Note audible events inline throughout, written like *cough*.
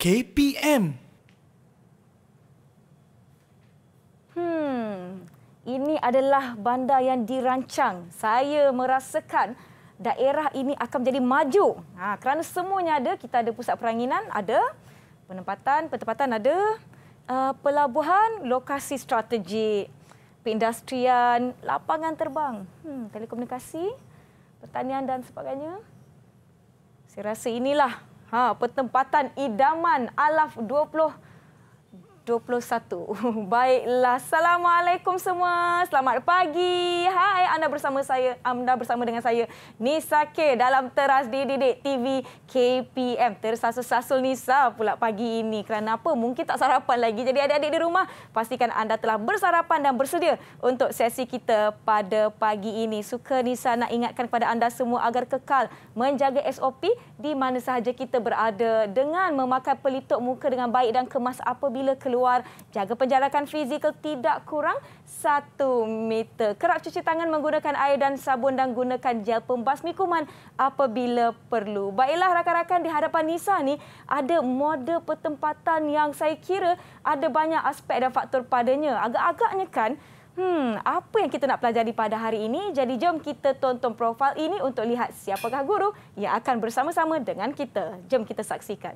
KPM. Hmm, ini adalah bandar yang dirancang. Saya merasakan daerah ini akan menjadi maju. Ha, kerana semuanya ada, kita ada pusat peranginan, ada penempatan, penempatan ada, uh, pelabuhan, lokasi strategik, perindustrian, lapangan terbang, hmm, telekomunikasi, pertanian dan sebagainya. Saya rasa inilah ha, pertempatan idaman Alaf *laughs* Baiklah, Assalamualaikum semua. Selamat pagi. Hai, anda bersama saya, anda bersama dengan saya, Nisa K. Dalam teras Dididik TV KPM. Tersasul-sasul Nisa pula pagi ini. Kerana apa? Mungkin tak sarapan lagi. Jadi adik-adik di rumah, pastikan anda telah bersarapan dan bersedia untuk sesi kita pada pagi ini. Suka Nisa nak ingatkan kepada anda semua agar kekal menjaga SOP di mana sahaja kita berada dengan memakai pelitup muka dengan baik dan kemas apabila keluar luar, jaga penjarakan fizikal tidak kurang 1 meter. Kerap cuci tangan menggunakan air dan sabun dan gunakan gel pembasmi kuman apabila perlu. Baiklah rakan-rakan di hadapan Nisa ni ada mode pertempatan yang saya kira ada banyak aspek dan faktor padanya. Agak-agaknya kan Hmm, apa yang kita nak pelajari pada hari ini? Jadi jom kita tonton profil ini untuk lihat siapakah guru yang akan bersama-sama dengan kita. Jom kita saksikan.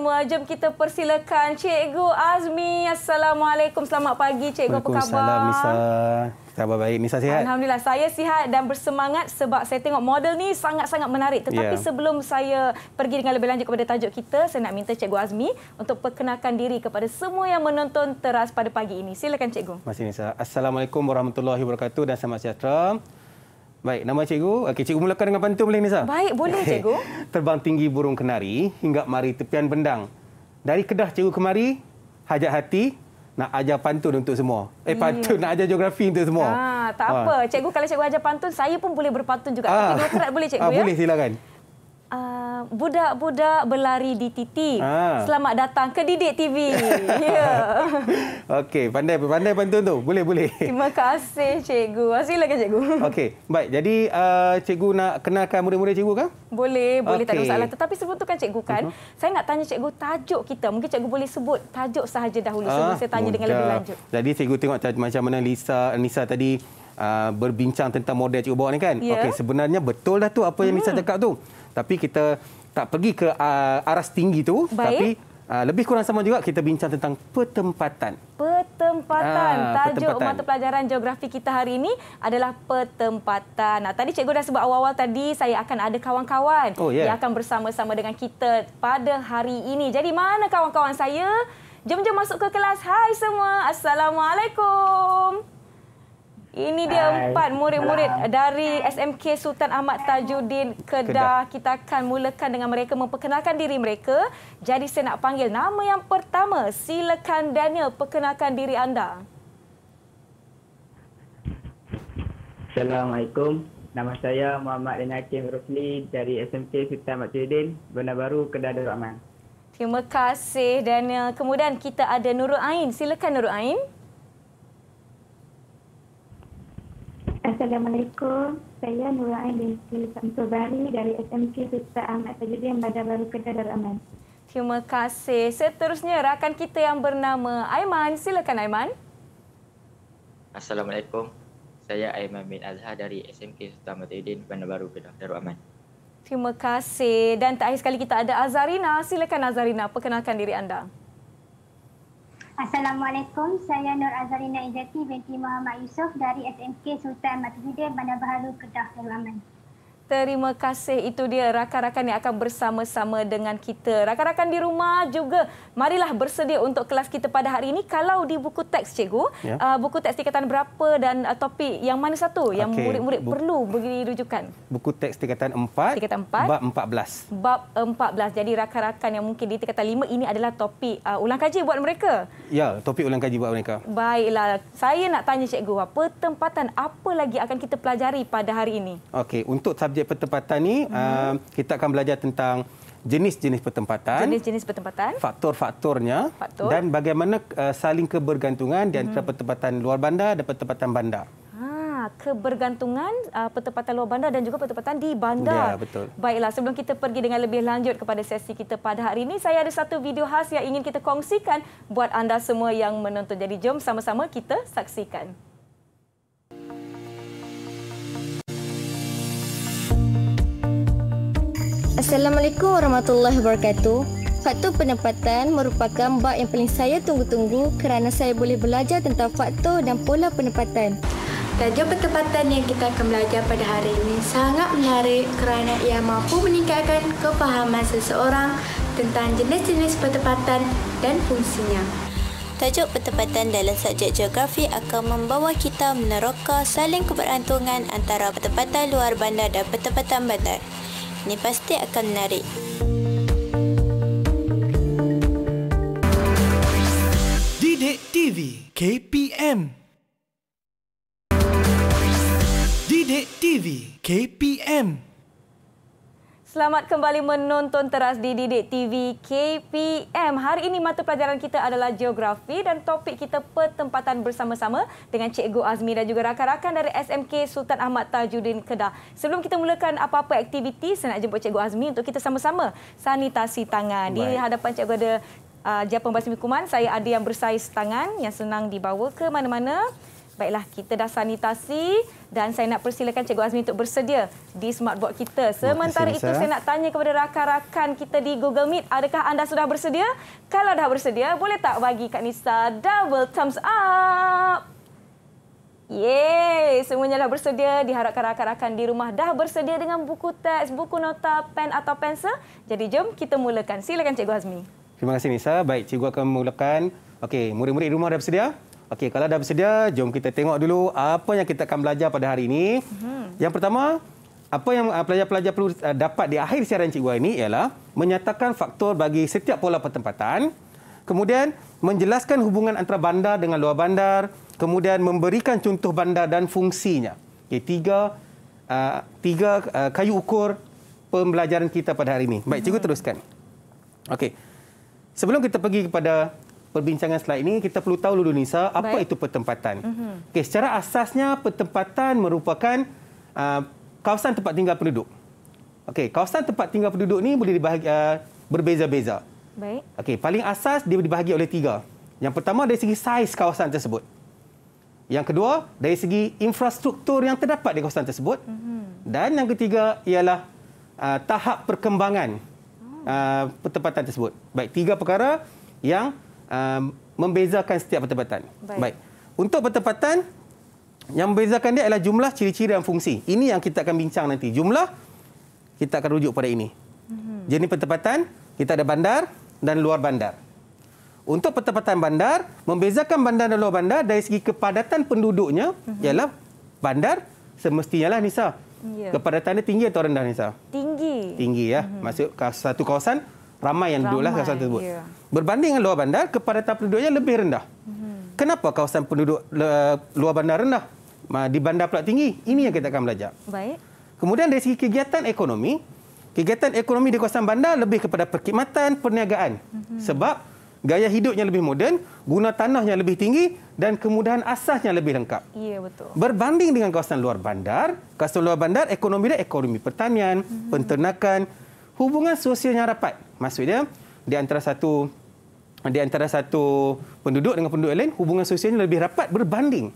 semua. Jom kita persilakan Cikgu Azmi. Assalamualaikum. Selamat pagi. Cikgu apa khabar? Assalamualaikum, Misa. Khabar baik. Misa sihat? Alhamdulillah. Saya sihat dan bersemangat sebab saya tengok model ni sangat-sangat menarik. Tetapi yeah. sebelum saya pergi dengan lebih lanjut kepada tajuk kita, saya nak minta Cikgu Azmi untuk perkenalkan diri kepada semua yang menonton teras pada pagi ini. Silakan Cikgu. Masih kasih, Misa. Assalamualaikum warahmatullahi wabarakatuh dan selamat sejahtera. Baik, nama cikgu. Okey, cikgu mulakan dengan pantun boleh Nisa? Baik, boleh *laughs* cikgu. Terbang tinggi burung kenari hingga mari tepian bendang. Dari Kedah cikgu kemari, hajat hati nak ajar pantun untuk semua. Eh hmm. pantun yeah. nak ajar geografi untuk semua. Ha, tak ha. apa. Cikgu kalau cikgu ajar pantun, saya pun boleh berpantun juga. Ah Tapi dua kerat boleh *laughs* cikgu ha, ya? Boleh silakan. Ah, budak-budak berlari di titi. Ha. Selamat datang ke Didik TV. *laughs* ya. Okey, pandai pandai pantun tu. Boleh boleh. Terima kasih cikgu. Ah, silakan cikgu. Okey, baik. Jadi uh, cikgu nak kenalkan murid-murid cikgu kan? Boleh, boleh tak ada masalah. Tetapi sebelum tu kan cikgu kan, uh mhm. -huh. saya nak tanya cikgu tajuk kita. Mungkin cikgu boleh sebut tajuk sahaja dahulu ah, sebelum saya tanya mudah. dengan lebih lanjut. Jadi cikgu tengok macam mana Lisa Nisa tadi uh, berbincang tentang model cikgu bawa ni kan? Yeah. Okey, sebenarnya betul dah tu apa yang Nisa hmm. cakap tu tapi kita tak pergi ke uh, aras tinggi tu Baik. tapi Uh, lebih kurang sama juga kita bincang tentang petempatan. Petempatan. Uh, ah, Tajuk petempatan. mata pelajaran geografi kita hari ini adalah petempatan. Nah, tadi cikgu dah sebut awal-awal tadi saya akan ada kawan-kawan oh, yeah. yang akan bersama-sama dengan kita pada hari ini. Jadi mana kawan-kawan saya? Jom-jom masuk ke kelas. Hai semua. Assalamualaikum. Ini dia Hai. empat murid-murid dari SMK Sultan Ahmad Tajuddin Kedah. Kedah. Kita akan mulakan dengan mereka memperkenalkan diri mereka. Jadi saya nak panggil nama yang pertama. Silakan Daniel perkenalkan diri anda. Assalamualaikum. Nama saya Muhammad Lina Hakim Rosli dari SMK Sultan Ahmad Tajuddin, Bandar Baru, Kedah Darul Aman. Terima kasih Daniel. Kemudian kita ada Nurul Ain. Silakan Nurul Ain. Assalamualaikum. Saya Nur Ain binti Samsul Bari dari SMK Sista Ahmad Tajuddin Bandar Baru Kedah Darul Terima kasih. Seterusnya rakan kita yang bernama Aiman. Silakan Aiman. Assalamualaikum. Saya Aiman bin Azhar dari SMK Sultan Matiuddin Bandar Baru Kedah Darul Aman. Terima kasih. Dan terakhir sekali kita ada Azarina. Silakan Azarina perkenalkan diri anda. Assalamualaikum, saya Nur Azalina Izzati binti Muhammad Yusof dari SMK Sultan Matahidir Bandar Baharu, Kedah, Darul Terima kasih. Itu dia rakan-rakan yang akan bersama-sama dengan kita. Rakan-rakan di rumah juga, marilah bersedia untuk kelas kita pada hari ini. Kalau di buku teks, cikgu, ya. uh, buku teks tingkatan berapa dan uh, topik yang mana satu yang murid-murid perlu beri rujukan? Buku teks tingkatan 4, tingkatan 4 bab 14. Bab 14. Jadi rakan-rakan yang mungkin di tingkatan 5, ini adalah topik uh, ulang kaji buat mereka? Ya, topik ulang kaji buat mereka. Baiklah. Saya nak tanya cikgu, apa tempatan apa lagi akan kita pelajari pada hari ini? Okey, untuk subjek subjek pertempatan ni hmm. uh, kita akan belajar tentang jenis-jenis pertempatan. Jenis-jenis pertempatan. Faktor-faktornya Faktor. dan bagaimana uh, saling kebergantungan di antara hmm. pertempatan luar bandar dan pertempatan bandar. Ha, kebergantungan uh, pertempatan luar bandar dan juga pertempatan di bandar. Ya, betul. Baiklah, sebelum kita pergi dengan lebih lanjut kepada sesi kita pada hari ini, saya ada satu video khas yang ingin kita kongsikan buat anda semua yang menonton. Jadi jom sama-sama kita saksikan. Assalamualaikum warahmatullahi wabarakatuh. Faktor penempatan merupakan bab yang paling saya tunggu-tunggu kerana saya boleh belajar tentang faktor dan pola penempatan. Tajuk penempatan yang kita akan belajar pada hari ini sangat menarik kerana ia mampu meningkatkan kepahaman seseorang tentang jenis-jenis penempatan dan fungsinya. Tajuk penempatan dalam subjek geografi akan membawa kita meneroka saling keberantungan antara penempatan luar bandar dan penempatan bandar. Ni pasti akan menarik. Didik TV KPM Didik TV KPM Selamat kembali menonton teras di Didik TV KPM. Hari ini mata pelajaran kita adalah geografi dan topik kita pertempatan bersama-sama dengan Cikgu Azmi dan juga rakan-rakan dari SMK Sultan Ahmad Tajuddin Kedah. Sebelum kita mulakan apa-apa aktiviti, saya nak jemput Cikgu Azmi untuk kita sama-sama sanitasi tangan. Di hadapan Cikgu ada uh, Japan Basmi Kuman, saya ada yang bersaiz tangan yang senang dibawa ke mana-mana. Baiklah, kita dah sanitasi dan saya nak persilakan Cikgu Azmi untuk bersedia di smartboard kita. Sementara itu, saya nak tanya kepada rakan-rakan kita di Google Meet, adakah anda sudah bersedia? Kalau dah bersedia, boleh tak bagi Kak Nisa double thumbs up? Yeay, semuanya dah bersedia. Diharapkan rakan-rakan di rumah dah bersedia dengan buku teks, buku nota, pen atau pensel. Jadi jom kita mulakan. Silakan Cikgu Azmi. Terima kasih Nisa. Baik, Cikgu akan mulakan. Okey, murid-murid rumah dah bersedia? Okey, kalau dah bersedia, jom kita tengok dulu apa yang kita akan belajar pada hari ini. Hmm. Yang pertama, apa yang ah, pelajar-pelajar perlu ah, dapat di akhir siaran cikgu ini ialah menyatakan faktor bagi setiap pola pertempatan, kemudian menjelaskan hubungan antara bandar dengan luar bandar, kemudian memberikan contoh bandar dan fungsinya. Okey, tiga, uh, tiga uh, kayu ukur pembelajaran kita pada hari ini. Baik, cikgu hmm. teruskan. Okey. Sebelum kita pergi kepada perbincangan slide ini kita perlu tahu dulu Nisa apa Baik. itu pertempatan. Mm-hmm. Okey secara asasnya pertempatan merupakan uh, kawasan tempat tinggal penduduk. Okay, kawasan tempat tinggal penduduk ni boleh dibahagi uh, berbeza-beza. Baik. Okey paling asas dia dibahagi oleh tiga. Yang pertama dari segi saiz kawasan tersebut. Yang kedua dari segi infrastruktur yang terdapat di kawasan tersebut. Mm-hmm. Dan yang ketiga ialah uh, tahap perkembangan uh, pertempatan tersebut. Baik tiga perkara yang Um, membezakan setiap pertempatan. Baik. Baik. Untuk pertempatan, yang membezakan dia adalah jumlah ciri-ciri dan fungsi. Ini yang kita akan bincang nanti. Jumlah, kita akan rujuk pada ini. Hmm. Jenis pertempatan, kita ada bandar dan luar bandar. Untuk pertempatan bandar, membezakan bandar dan luar bandar dari segi kepadatan penduduknya hmm. ialah bandar semestinya lah Nisa. Ya. Kepadatannya tinggi atau rendah Nisa? Tinggi. Tinggi ya. Hmm. Maksud satu kawasan ramai yang duduklah kawasan tersebut. Yeah. Berbanding dengan luar bandar, kepadatan penduduknya lebih rendah. Hmm. Kenapa kawasan penduduk luar bandar rendah? Di bandar pula tinggi. Ini yang kita akan belajar. Baik. Kemudian dari segi kegiatan ekonomi, kegiatan ekonomi di kawasan bandar lebih kepada perkhidmatan, perniagaan. Hmm. Sebab gaya hidupnya lebih moden, guna tanahnya lebih tinggi dan kemudahan asasnya lebih lengkap. Ya, yeah, betul. Berbanding dengan kawasan luar bandar, kawasan luar bandar ekonomi dia ekonomi pertanian, hmm. penternakan, hubungan sosialnya rapat. Hmm dia di antara satu di antara satu penduduk dengan penduduk lain hubungan sosialnya lebih rapat berbanding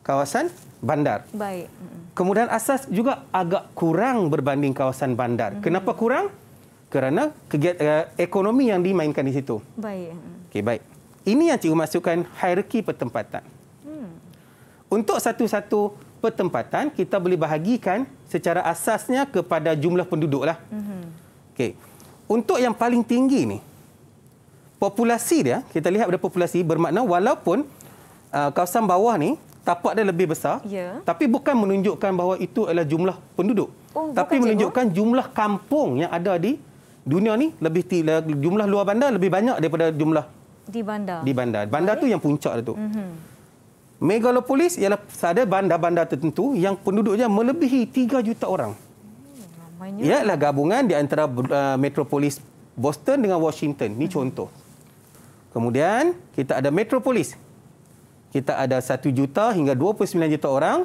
kawasan bandar. Baik. Kemudian asas juga agak kurang berbanding kawasan bandar. Hmm. Kenapa kurang? Kerana kegiatan uh, eh, ekonomi yang dimainkan di situ. Baik. Okey, baik. Ini yang cikgu masukkan hierarki pertempatan. Hmm. Untuk satu-satu pertempatan kita boleh bahagikan secara asasnya kepada jumlah penduduklah. Hmm. Okey. Untuk yang paling tinggi ni, populasi dia, kita lihat pada populasi bermakna walaupun uh, kawasan bawah ni tapak dia lebih besar, ya. tapi bukan menunjukkan bahawa itu adalah jumlah penduduk. Oh, tapi menunjukkan jenguk. jumlah kampung yang ada di dunia ni lebih tila, jumlah luar bandar lebih banyak daripada jumlah di bandar. Di bandar. Bandar Baik. tu yang puncak tu. Mm-hmm. Megalopolis ialah ada bandar-bandar tertentu yang penduduknya melebihi 3 juta orang ramainya. Ia adalah gabungan di antara uh, metropolis Boston dengan Washington. Ini hmm. contoh. Kemudian kita ada metropolis. Kita ada 1 juta hingga 29 juta orang.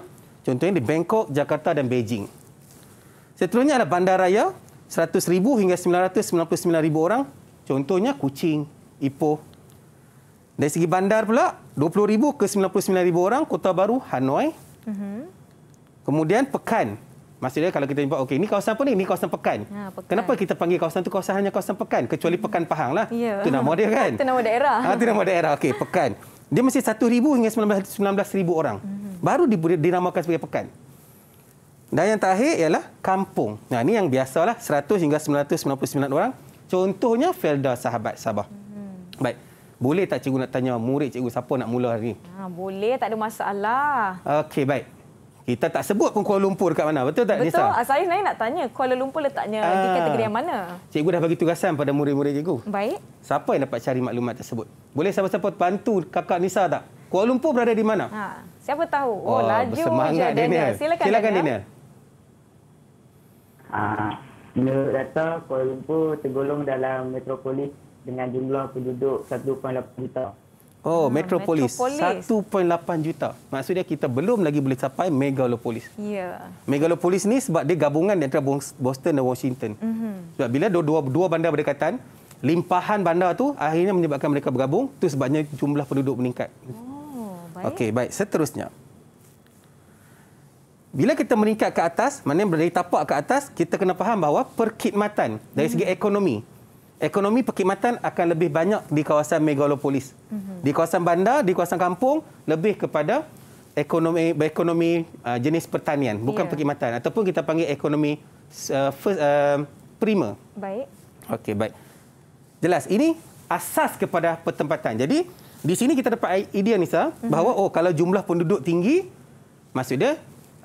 Contohnya di Bangkok, Jakarta dan Beijing. Seterusnya ada bandaraya, 100 ribu hingga 999 ribu orang. Contohnya Kuching, Ipoh. Dari segi bandar pula, 20 ribu ke 99 ribu orang. Kota Baru, Hanoi. Uh-huh. Kemudian Pekan, Maksudnya kalau kita jumpa, okay, ini kawasan apa ni? Ini kawasan pekan. Ha, pekan. Kenapa kita panggil kawasan tu kawasan hanya kawasan pekan? Kecuali hmm. pekan Pahang lah. Ya. Itu nama dia kan? Itu nama daerah. Ha, itu nama daerah, okey, pekan. Dia mesti 1,000 hingga 19,000 orang. Hmm. Baru dinamakan sebagai pekan. Dan yang terakhir ialah kampung. Nah, ini yang biasalah, 100 hingga 999 orang. Contohnya Felda Sahabat Sabah. Hmm. Baik. Boleh tak cikgu nak tanya murid cikgu siapa nak mula hari ini? Ha, boleh, tak ada masalah. Okey, baik. Kita tak sebut pun Kuala Lumpur kat mana. Betul tak, Betul. Nisa? Ah, saya nak tanya, Kuala Lumpur letaknya Aa, di ah. kategori yang mana? Cikgu dah bagi tugasan pada murid-murid cikgu. Baik. Siapa yang dapat cari maklumat tersebut? Boleh siapa-siapa bantu kakak Nisa tak? Kuala Lumpur berada di mana? Ha, siapa tahu? Oh, oh laju je, Daniel. Daniel. Silakan, Silakan Daniel. Daniel. Ha, menurut data, Kuala Lumpur tergolong dalam metropolis dengan jumlah penduduk 1.8 juta. Oh, hmm, metropolis. metropolis. 1.8 juta. Maksudnya kita belum lagi boleh capai megalopolis. Yeah. Megalopolis ni sebab dia gabungan antara Boston dan Washington. Mm-hmm. Sebab bila dua, dua bandar berdekatan, limpahan bandar tu akhirnya menyebabkan mereka bergabung. Itu sebabnya jumlah penduduk meningkat. Oh, baik. Okey, baik. Seterusnya. Bila kita meningkat ke atas, maknanya dari tapak ke atas, kita kena faham bahawa perkhidmatan dari segi mhm. ekonomi ekonomi perkhidmatan akan lebih banyak di kawasan megalopolis. Mm -hmm. Di kawasan bandar, di kawasan kampung, lebih kepada ekonomi ekonomi uh, jenis pertanian, bukan yeah. perkhidmatan. Ataupun kita panggil ekonomi uh, first, uh, um, prima. Baik. Okey, baik. Jelas, ini asas kepada pertempatan. Jadi, di sini kita dapat idea, Nisa, mm -hmm. bahawa oh kalau jumlah penduduk tinggi, maksudnya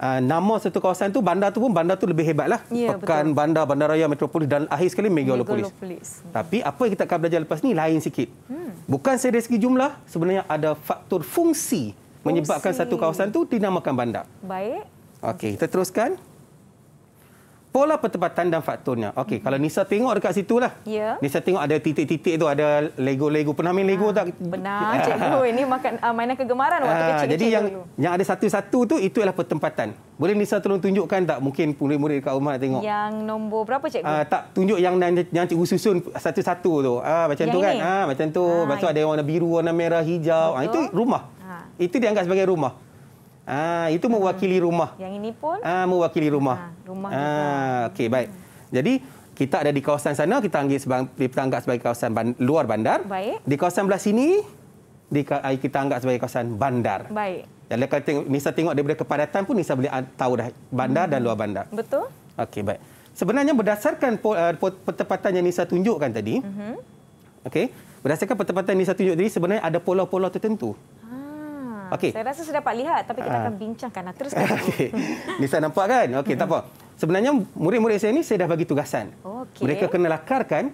Ah, nama satu kawasan tu bandar tu pun bandar tu lebih hebatlah ya, pekan betul. bandar bandaraya metropolis dan akhir sekali megalopolis. megalopolis. Hmm. Tapi apa yang kita akan belajar lepas ni lain sikit. Hmm. Bukan dari segi jumlah sebenarnya ada faktor fungsi, fungsi menyebabkan satu kawasan tu dinamakan bandar. Baik. Okey, kita teruskan pola pertempatan dan fakturnya. Okey, hmm kalau Nisa tengok dekat situ lah. Yeah. Nisa tengok ada titik-titik tu, ada Lego-Lego. Pernah main Lego ha, tak? Benar, *laughs* cikgu. Ini makan, uh, mainan kegemaran waktu ha, kecil-kecil Jadi yang, dulu. yang ada satu-satu tu, itu ialah pertempatan. Boleh Nisa tolong tunjukkan tak? Mungkin murid-murid dekat rumah nak tengok. Yang nombor berapa, cikgu? Ha, tak, tunjuk yang yang cikgu susun satu-satu tu. Ah macam yang tu kan? ini? kan? Ha, macam tu. Ha, Maksud ada warna biru, warna merah, hijau. Ha, itu rumah. Ha. Itu dianggap sebagai rumah. Ah ha, itu mewakili hmm. rumah. Yang ini pun? Ah ha, mewakili rumah. Ha, rumah. Ah ha, okey baik. Hmm. Jadi kita ada di kawasan sana kita anggap sebagai kita sebagai kawasan ban, luar bandar. Baik. Di kawasan belah sini ah, kita anggap sebagai kawasan bandar. Baik. Jadi kalau tengok Nisa tengok daripada kepadatan pun Nisa boleh ah, tahu dah bandar hmm. dan luar bandar. Betul. Okey baik. Sebenarnya berdasarkan pertempatan yang Nisa tunjukkan tadi. Mm -hmm. Okey. Berdasarkan pertempatan yang Nisa tunjukkan tadi sebenarnya ada pola-pola tertentu. Okay. Saya rasa sudah dapat lihat tapi kita ah. akan bincangkan. Nah, teruskan. *laughs* Okey. nampak kan? Okey, tak apa. Sebenarnya murid-murid saya ini saya dah bagi tugasan. Okay. Mereka kena lakarkan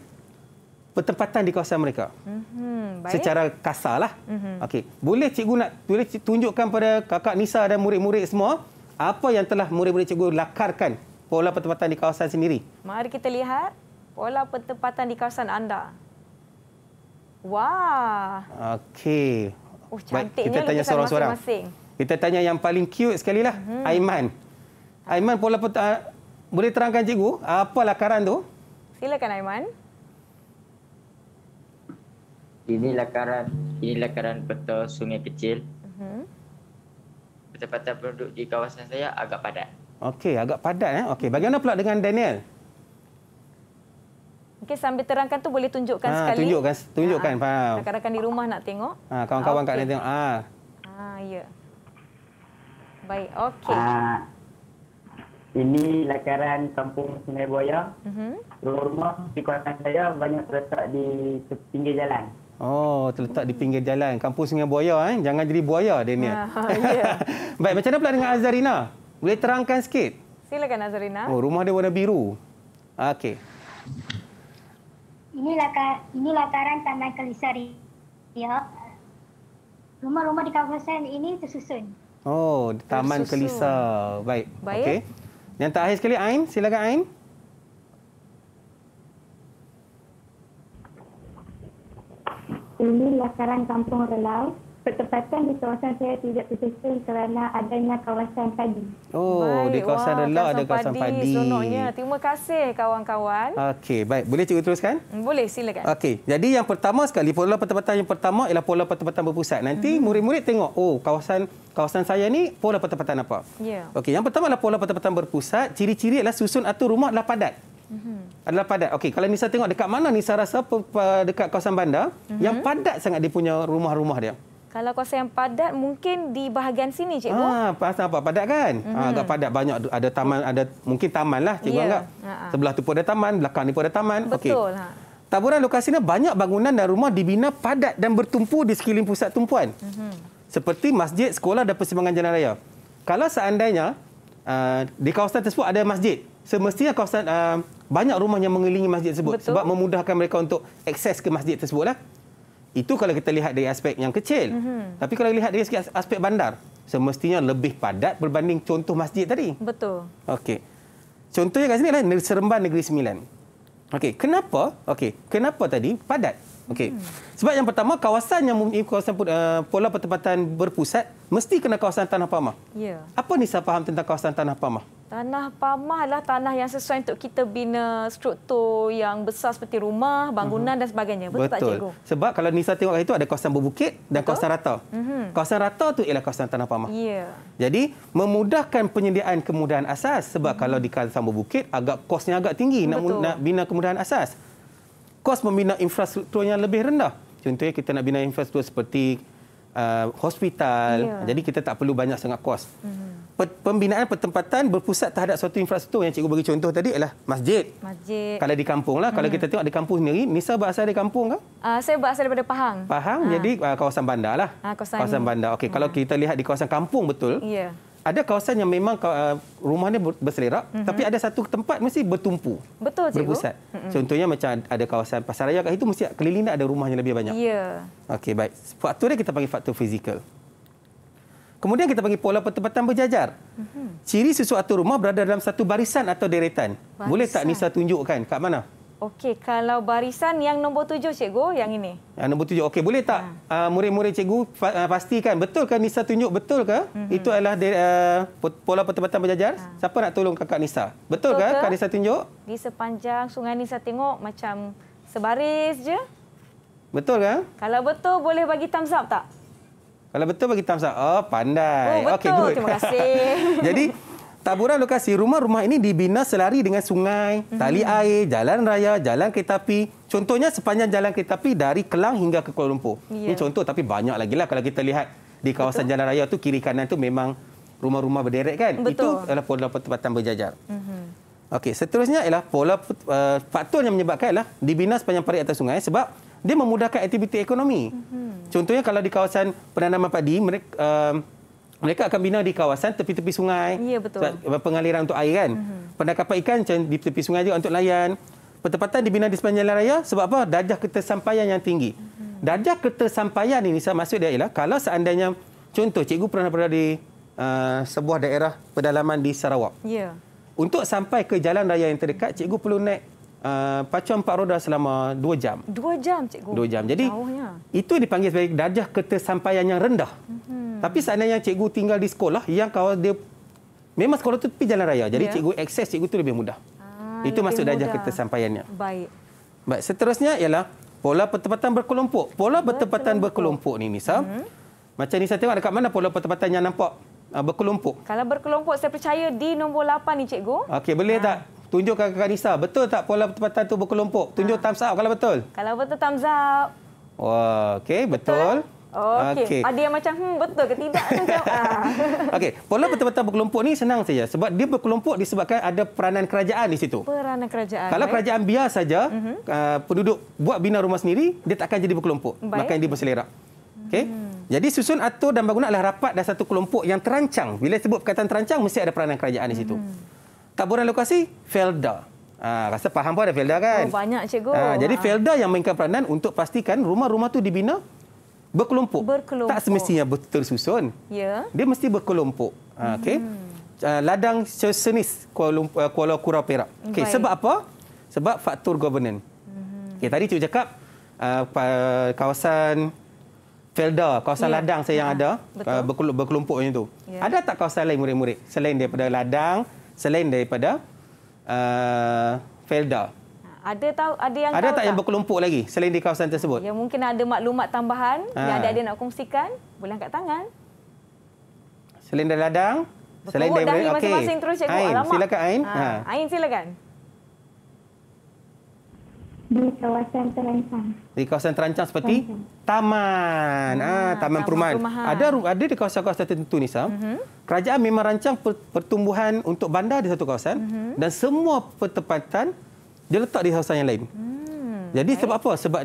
pertempatan di kawasan mereka. Mm-hmm. Baik. Secara kasarlah. Mm-hmm. Okey. Boleh cikgu nak boleh cik, tunjukkan pada kakak Nisa dan murid-murid semua apa yang telah murid-murid cikgu lakarkan pola pertempatan di kawasan sendiri. Mari kita lihat pola pertempatan di kawasan anda. Wah. Okey. Oh, cantiknya kita tanya seorang-seorang. Kita tanya yang paling cute sekali lah, hmm. Aiman. Aiman pola peta, ah, boleh terangkan cikgu apa lakaran tu? Silakan Aiman. Ini lakaran, ini lakaran peta sungai kecil. Hmm. Tempat-tempat penduduk di kawasan saya agak padat. Okey, agak padat eh. Okay, bagaimana pula dengan Daniel? Okey, sambil terangkan tu boleh tunjukkan ha, sekali. Tunjukkan, tunjukkan, ha, faham. Rakan-rakan di rumah nak tengok. Ha, kawan-kawan okay. kat sini tengok. Ha. Ah, ha, ya. Baik, okey. Ha, ini lakaran kampung Sungai Buaya. uh-huh. Rumah di kawasan saya banyak terletak di pinggir jalan. Oh, terletak di pinggir jalan. Kampung Sungai Buaya, eh? jangan jadi buaya, Daniel. *laughs* Ya, ya. *laughs* Baik, macam mana pula dengan Azarina? Boleh terangkan sikit? Silakan, Azarina. Oh, rumah dia warna biru. Okey inilah ini lataran Taman Kelisari. Ya. Rumah-rumah di kawasan ini tersusun. Oh, Taman tersusun. Baik. Baik. Okey. Yang terakhir sekali Ain, silakan Ain. Ini lataran kampung relau pertempatan di kawasan saya tidak tersusun kerana adanya kawasan padi. Oh, baik. di kawasan relak ada kawasan padi. padi. Senangnya. Terima kasih kawan-kawan. Okey, baik. Boleh cikgu teruskan? Hmm, boleh, silakan. Okey, jadi yang pertama sekali, pola pertempatan yang pertama ialah pola pertempatan berpusat. Nanti hmm. murid-murid hmm. tengok, oh, kawasan kawasan saya ni pola pertempatan apa? Yeah. Okey, yang pertama adalah pola pertempatan berpusat. Ciri-ciri adalah susun atau rumah adalah padat. mm Adalah padat. Okey, kalau Nisa tengok dekat mana Nisa rasa dekat kawasan bandar mm-hmm. yang padat sangat dia punya rumah-rumah dia. Kalau kuasa yang padat mungkin di bahagian sini cikgu. Ah, pasal apa padat kan? Mm -hmm. Ah, mhm. agak padat banyak ada taman ada mungkin taman lah, cikgu yeah. anggap. Uh ha, -huh. Ha. Sebelah tu pun ada taman, belakang ni pun ada taman. Betul. Okay. Ha. Taburan lokasinya banyak bangunan dan rumah dibina padat dan bertumpu di sekeliling pusat tumpuan. Mm -hmm. Seperti masjid, sekolah dan persimpangan jalan raya. Kalau seandainya uh, di kawasan tersebut ada masjid, semestinya kawasan uh, banyak rumah yang mengelilingi masjid tersebut Betul. sebab memudahkan mereka untuk akses ke masjid tersebutlah. Itu kalau kita lihat dari aspek yang kecil. Mm-hmm. Tapi kalau lihat dari aspek bandar, semestinya lebih padat berbanding contoh masjid tadi. Betul. Okey. Contohnya kat sini lah, Negeri Seremban Negeri Sembilan. Okey, kenapa? Okey, kenapa tadi padat? Okey. Mm-hmm. Sebab yang pertama kawasan yang mempunyai kawasan uh, pola pertempatan berpusat mesti kena kawasan tanah pamah. Ya. Yeah. Apa ni saya faham tentang kawasan tanah pamah? Tanah pamah adalah tanah yang sesuai untuk kita bina struktur yang besar seperti rumah, bangunan uh-huh. dan sebagainya. Betul, Betul tak cikgu? Sebab kalau Nisa tengok kat situ ada kawasan berbukit dan Betul? kawasan rata. Uh-huh. Kawasan rata tu ialah kawasan tanah pamah. Yeah. Jadi memudahkan penyediaan kemudahan asas sebab uh-huh. kalau di kawasan berbukit agak kosnya agak tinggi nak, nak bina kemudahan asas. Kos membina infrastrukturnya lebih rendah. Contohnya kita nak bina infrastruktur seperti uh, hospital. Yeah. Jadi kita tak perlu banyak sangat kos. Uh-huh pembinaan pertempatan berpusat terhadap suatu infrastruktur yang cikgu bagi contoh tadi ialah masjid. Masjid. Kalau di kampung lah, hmm. kalau kita tengok di kampung sendiri, Nisa berasal dari kampung ke? Uh, ah, saya berasal daripada Pahang. Pahang, ha. jadi uh, kawasan bandar lah. Ha, kawasan, kawasan bandar. Okay, ha. kalau hmm. kita lihat di kawasan kampung betul, ya. ada kawasan yang memang uh, rumahnya berselerak, hmm. tapi ada satu tempat mesti bertumpu. Betul, cikgu. Berpusat. Hmm. Contohnya macam ada kawasan pasaraya, itu mesti kelilingnya ada rumahnya lebih banyak. Ya. Okey, baik. Faktor dia kita panggil faktor fizikal. Kemudian kita bagi pola pertempatan berjajar. Mm-hmm. Ciri sesuatu rumah berada dalam satu barisan atau deretan. Barisan. Boleh tak Nisa tunjukkan kat mana? Okey, kalau barisan yang nombor tujuh, cikgu, yang ini. Yang nombor tujuh, okey. Boleh tak ha. uh, murid-murid cikgu uh, pastikan, betul ke Nisa tunjuk, betul ke? Mm-hmm. Itu adalah de- uh, pola pertempatan berjajar. Ha. Siapa nak tolong kakak Nisa? Betul, betul ke kak Nisa tunjuk? Di sepanjang sungai Nisa tengok macam sebaris je. Betul ke? Kalau betul, boleh bagi thumbs up tak? Kalau betul bagi thumbs up. Oh, pandai. Oh, betul. Okay, good. Terima *laughs* kasih. Jadi, taburan lokasi rumah-rumah ini dibina selari dengan sungai, mhm. tali mm-hmm. air, jalan raya, jalan kereta api. Contohnya sepanjang jalan kereta api dari Kelang hingga ke Kuala Lumpur. Yeah. Ini ya. contoh tapi banyak lagi lah kalau kita lihat di kawasan betul. jalan raya tu kiri kanan tu memang rumah-rumah berderet kan? Betul. Itu adalah pola pertempatan berjajar. Mm-hmm. Okey, seterusnya ialah pola uh, faktor yang menyebabkan ialah dibina sepanjang parit atas sungai sebab dia memudahkan aktiviti ekonomi. hmm Contohnya kalau di kawasan penanaman padi, mereka, uh, um, mereka akan bina di kawasan tepi-tepi sungai. Ya, yeah, betul. Eh, pengaliran untuk air kan. Mm-hmm. Pendakapan ikan di tepi sungai juga untuk layan. Pertempatan dibina di sepanjang jalan raya sebab apa? Dajah ketersampaian yang tinggi. hmm Dajah ketersampaian ini saya maksud dia ialah kalau seandainya, contoh cikgu pernah berada di uh, sebuah daerah pedalaman di Sarawak. Ya. Untuk sampai ke jalan raya yang terdekat, cikgu perlu naik Uh, ah, pacu empat roda selama dua jam. Dua jam, cikgu. Dua jam. Jadi, Jauhnya. itu dipanggil sebagai darjah ketersampaian yang rendah. Hmm. Tapi seandainya cikgu tinggal di sekolah, yang kalau dia... Memang sekolah itu tepi jalan raya. Jadi, yeah. cikgu akses cikgu itu lebih mudah. Ah, itu lebih masuk darjah ketersampaiannya. Baik. Baik. Seterusnya ialah pola pertempatan berkelompok. Pola pertempatan berkelompok ini, Nisa. Hmm. Macam ni saya tengok dekat mana pola pertempatan yang nampak ah, berkelompok. Kalau berkelompok, saya percaya di nombor 8 ni, cikgu. Okey, boleh ha. tak? Tunjukkan ke Kanisa, betul tak pola pertempatan tu berkelompok? Tunjuk ha. thumbs up kalau betul. Kalau betul thumbs up. Wah, okey, betul. betul. Oh, okey. Okay. Ada yang macam hmm betul ke tidak macam. Ah. *laughs* okey, pola pertempatan berkelompok ni senang saja sebab dia berkelompok disebabkan ada peranan kerajaan di situ. Peranan kerajaan. Kalau baik. kerajaan biar saja, uh mhm. -huh. uh, penduduk buat bina rumah sendiri, dia takkan jadi berkelompok. Baik. Makan dia berselerak. Okay. Hmm. Jadi susun atur dan bangunan adalah rapat dan satu kelompok yang terancang. Bila sebut perkataan terancang mesti ada peranan kerajaan di situ. Hmm taburan lokasi Felda. Ha, rasa faham pun ada Felda oh, kan? Oh, banyak cikgu. Ha, jadi ha. Felda yang mainkan peranan untuk pastikan rumah-rumah tu dibina berkelompok. berkelompok. Tak semestinya tersusun. Ya. Dia mesti berkelompok. Ha, hmm. okay. Ladang senis Kuala Kura Perak. Okay, sebab apa? Sebab faktor governance. Hmm. Okay, tadi cikgu cakap uh, kawasan Felda, kawasan ya. ladang saya ya. yang ada uh, berkelompoknya itu. Ya. Ada tak kawasan lain murid-murid selain daripada ladang, selain daripada uh, Felda. Ada tahu ada yang Ada tahu tak yang berkelompok lagi selain di kawasan tersebut? Ya mungkin ada maklumat tambahan ha. yang ada-ada nak kongsikan, boleh angkat tangan. Selain dari ladang, Berkuruk selain dari okey. Masing-masing terus cikgu. Ain, silakan Ain. Ha. ha. Ain silakan di kawasan terancang. Di kawasan terancang seperti terancang. taman, hmm, ah taman, taman perumahan. perumahan. Ada ada di kawasan-kawasan tertentu ni Sam. Mhm. Hmm. Kerajaan memang rancang pertumbuhan untuk bandar di satu kawasan hmm. dan semua pertempatan dia letak di kawasan yang lain. Hmm. Jadi sebab apa? Sebab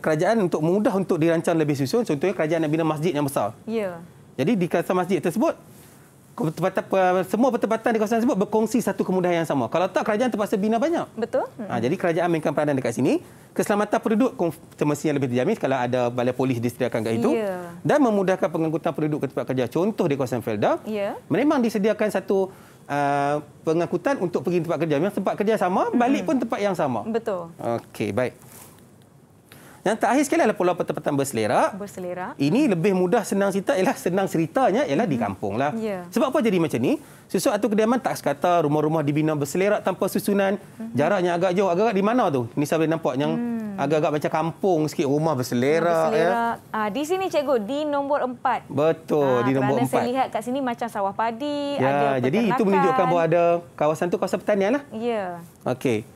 kerajaan untuk mudah untuk dirancang lebih susun contohnya kerajaan nak bina masjid yang besar. Ya. Jadi di kawasan masjid tersebut semua pertempatan di kawasan tersebut berkongsi satu kemudahan yang sama. Kalau tak, kerajaan terpaksa bina banyak. Betul. Ha, jadi kerajaan mainkan peranan dekat sini. Keselamatan penduduk semestinya lebih terjamin kalau ada balai polis disediakan dekat itu. Yeah. Dan memudahkan pengangkutan penduduk ke tempat kerja. Contoh di kawasan Felda, yeah. memang disediakan satu uh, pengangkutan untuk pergi tempat kerja. Memang tempat kerja sama, balik hmm. pun tempat yang sama. Betul. Okey, baik. Yang terakhir sekali adalah pulau tempatan berselera. Berselera. Ini lebih mudah senang cerita ialah senang ceritanya ialah hmm. di mm-hmm. kampung Yeah. Ya. Sebab apa jadi macam ni? Susu atau kediaman tak sekata rumah-rumah dibina berselerak tanpa susunan. Hmm. Jaraknya agak jauh, agak-agak di mana tu? Ini saya boleh nampak yang hmm. agak-agak macam kampung sikit rumah berselera. berselera. Ya. Ah, di sini cikgu, di nombor empat. Betul, ah, di nombor empat. Kerana saya lihat kat sini macam sawah padi, ya, ada peternakan. Jadi itu menunjukkan bahawa ada kawasan tu kawasan pertanian lah. Ya. Okey.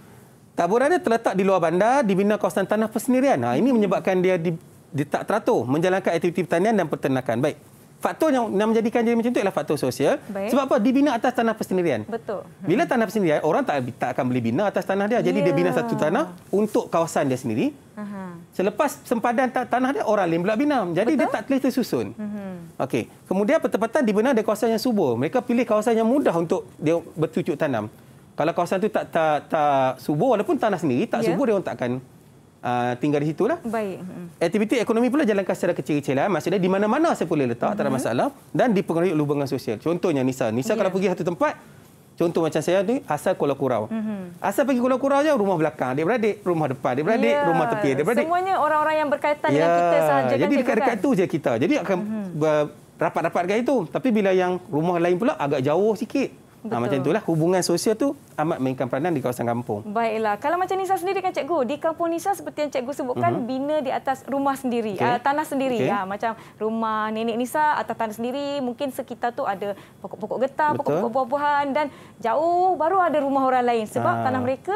Tabora dia terletak di luar bandar, dibina kawasan tanah persendirian. Ha, ini hmm. menyebabkan dia di, di tak teratur menjalankan aktiviti pertanian dan peternakan. Baik. Faktor yang, yang menjadikan jadi macam itu ialah faktor sosial. Baik. Sebab apa? Dibina atas tanah persendirian. Betul. Bila hmm. tanah persendirian, orang tak, tak akan beli bina atas tanah dia. Jadi yeah. dia bina ya. satu tanah untuk kawasan dia sendiri. Uh-huh. Selepas sempadan tanah dia, orang lain pula bina. Jadi Betul? dia tak telah tersusun. Uh-huh. Hmm. Okey. Kemudian pertempatan dibina di kawasan yang subur. Mereka pilih kawasan yang mudah untuk dia bercucuk tanam kalau kawasan tu tak tak tak subur walaupun tanah sendiri tak ya. subur dia orang takkan uh, tinggal di situ lah. Baik. Aktiviti ekonomi pula jalankan secara kecil-kecilan. Lah. Maksudnya di mana-mana saya boleh letak, mm-hmm. tak ada mm-hmm. masalah. Dan dipengaruhi lubangan sosial. Contohnya Nisa. Nisa ya. yeah. kalau pergi satu tempat, contoh macam saya ni, asal Kuala Kurau. Mm-hmm. Asal pergi Kuala Kurau je, rumah belakang. Dia beradik, rumah depan. Dia beradik, yeah. rumah tepi. Dia beradik. Semuanya orang-orang yang berkaitan yeah. dengan kita sahaja. Jadi kan, dekat-dekat tu je kita. Jadi akan mm-hmm. rapat-rapat dengan itu. Tapi bila yang rumah lain pula agak jauh sikit. Ha, macam itulah hubungan sosial tu amat mainkan peranan di kawasan kampung. Baiklah. Kalau macam Nisa sendiri kan cikgu, di kampung Nisa seperti yang cikgu sebutkan, uh mhm. -huh. bina di atas rumah sendiri, okay. uh, ah, tanah sendiri. Okay. Ya, ah, macam rumah nenek Nisa atau tanah sendiri, mungkin sekitar tu ada pokok-pokok getah, pokok-pokok buah-buahan dan jauh baru ada rumah orang lain sebab ha. tanah mereka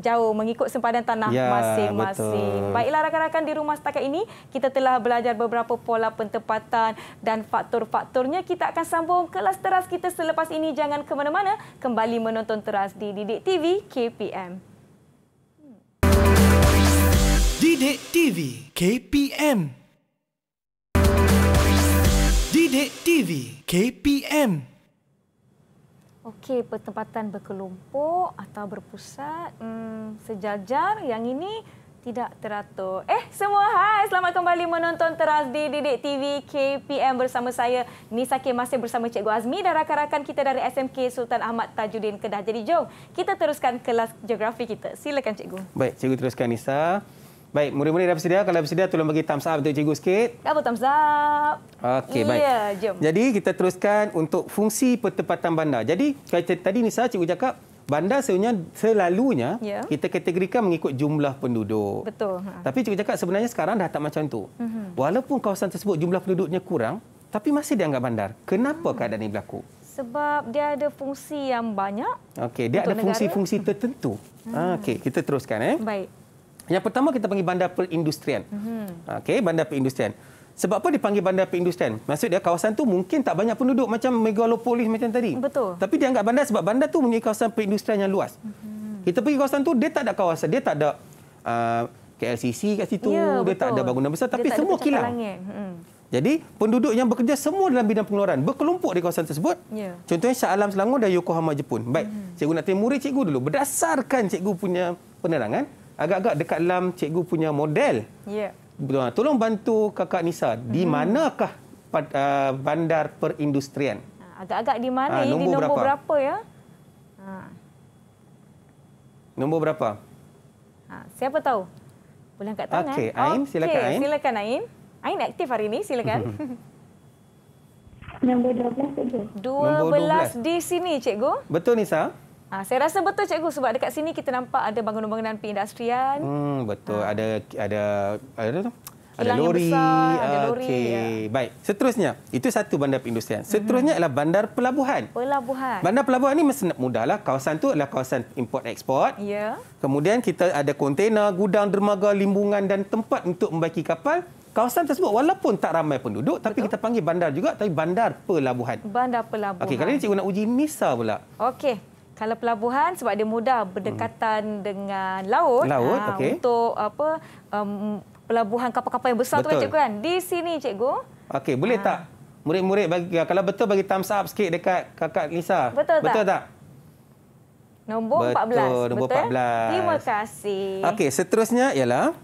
jauh mengikut sempadan tanah ya, masing-masing. Ya, Baiklah rakan-rakan di rumah setakat ini, kita telah belajar beberapa pola pentempatan dan faktor-faktornya. Kita akan sambung kelas teras kita selepas ini. Jangan ke mana-mana, kembali menonton teras di Didik TV KPM. Didik TV KPM. Didik TV KPM. Okey, pertempatan berkelompok atau berpusat hmm, sejajar yang ini tidak teratur. Eh, semua hai. Selamat kembali menonton Teras di Didik TV KPM bersama saya Nisa K masih bersama Cikgu Azmi dan rakan-rakan kita dari SMK Sultan Ahmad Tajuddin Kedah. Jadi jom kita teruskan kelas geografi kita. Silakan Cikgu. Baik, Cikgu teruskan Nisa. Baik, murid-murid dah bersedia. Kalau bersedia, tolong bagi thumbs up untuk cikgu sikit. Apa thumbs up? Okey, yeah, baik. Jom. Jadi, kita teruskan untuk fungsi pertempatan bandar. Jadi, tadi Nisa, cikgu cakap, Bandar sebenarnya selalunya ya. kita kategorikan mengikut jumlah penduduk. Betul. Ha. Tapi cikgu cakap sebenarnya sekarang dah tak macam tu. Mm-hmm. Walaupun kawasan tersebut jumlah penduduknya kurang, tapi masih dianggap bandar. Kenapa hmm. keadaan ini berlaku? Sebab dia ada fungsi yang banyak. Okey, dia ada fungsi-fungsi tertentu. Hmm. Okey, kita teruskan eh. Baik. Yang pertama kita panggil bandar perindustrian. Mm-hmm. Okey, bandar perindustrian. Sebab apa dipanggil bandar perindustrian? Maksud dia kawasan tu mungkin tak banyak penduduk macam megalopolis macam tadi. Betul. Tapi dia anggap bandar sebab bandar tu punya kawasan perindustrian yang luas. Hmm. Kita pergi kawasan tu dia tak ada kawasan, dia tak ada uh, KLCC kat situ, ya, dia tak ada bangunan besar tapi semua kilang. Langit. Hmm. Jadi penduduk yang bekerja semua dalam bidang pengeluaran berkelompok di kawasan tersebut. Ya. Contohnya Shah Alam Selangor dan Yokohama Jepun. Baik, hmm. cikgu nak tanya murid cikgu dulu. Berdasarkan cikgu punya penerangan, agak-agak dekat dalam cikgu punya model. Ya. Ha, tolong bantu kakak Nisa hmm. di manakah uh, bandar perindustrian ha, agak-agak di mana ha, nombor, nombor berapa, berapa ya ha. nombor berapa ha, siapa tahu boleh angkat tangan okey ain okay. silakan ain silakan ain ain aktif hari ini silakan *laughs* nombor 12 saja 12, 12 di sini cikgu betul nisa Ha, saya rasa betul cikgu sebab dekat sini kita nampak ada bangunan-bangunan perindustrian. Hmm betul ha. ada ada ada tu. Ada lori. Besar, ada ah, lori. Okey. Ya. Baik. Seterusnya, itu satu bandar perindustrian. Hmm. Seterusnya mm -hmm. ialah bandar pelabuhan. Pelabuhan. Bandar pelabuhan ini mesti mudahlah. Kawasan tu adalah kawasan import ekspor. Ya. Yeah. Kemudian kita ada kontena, gudang dermaga, limbungan dan tempat untuk membaiki kapal. Kawasan tersebut walaupun tak ramai penduduk tapi Betul. kita panggil bandar juga tapi bandar pelabuhan. Bandar pelabuhan. Okey, kali ini cikgu nak uji misal pula. Okey. Kalau pelabuhan sebab dia mudah berdekatan hmm. dengan laut, laut ha, ah, okay. untuk apa um, pelabuhan kapal-kapal yang besar betul. tu kan cikgu kan. Di sini cikgu. Okey, boleh ha. tak? Murid-murid bagi ah, kalau betul bagi thumbs up sikit dekat kakak Lisa. Betul, betul tak? tak? Nombor betul, 14. Nombor betul. 14. Terima kasih. Okey, seterusnya ialah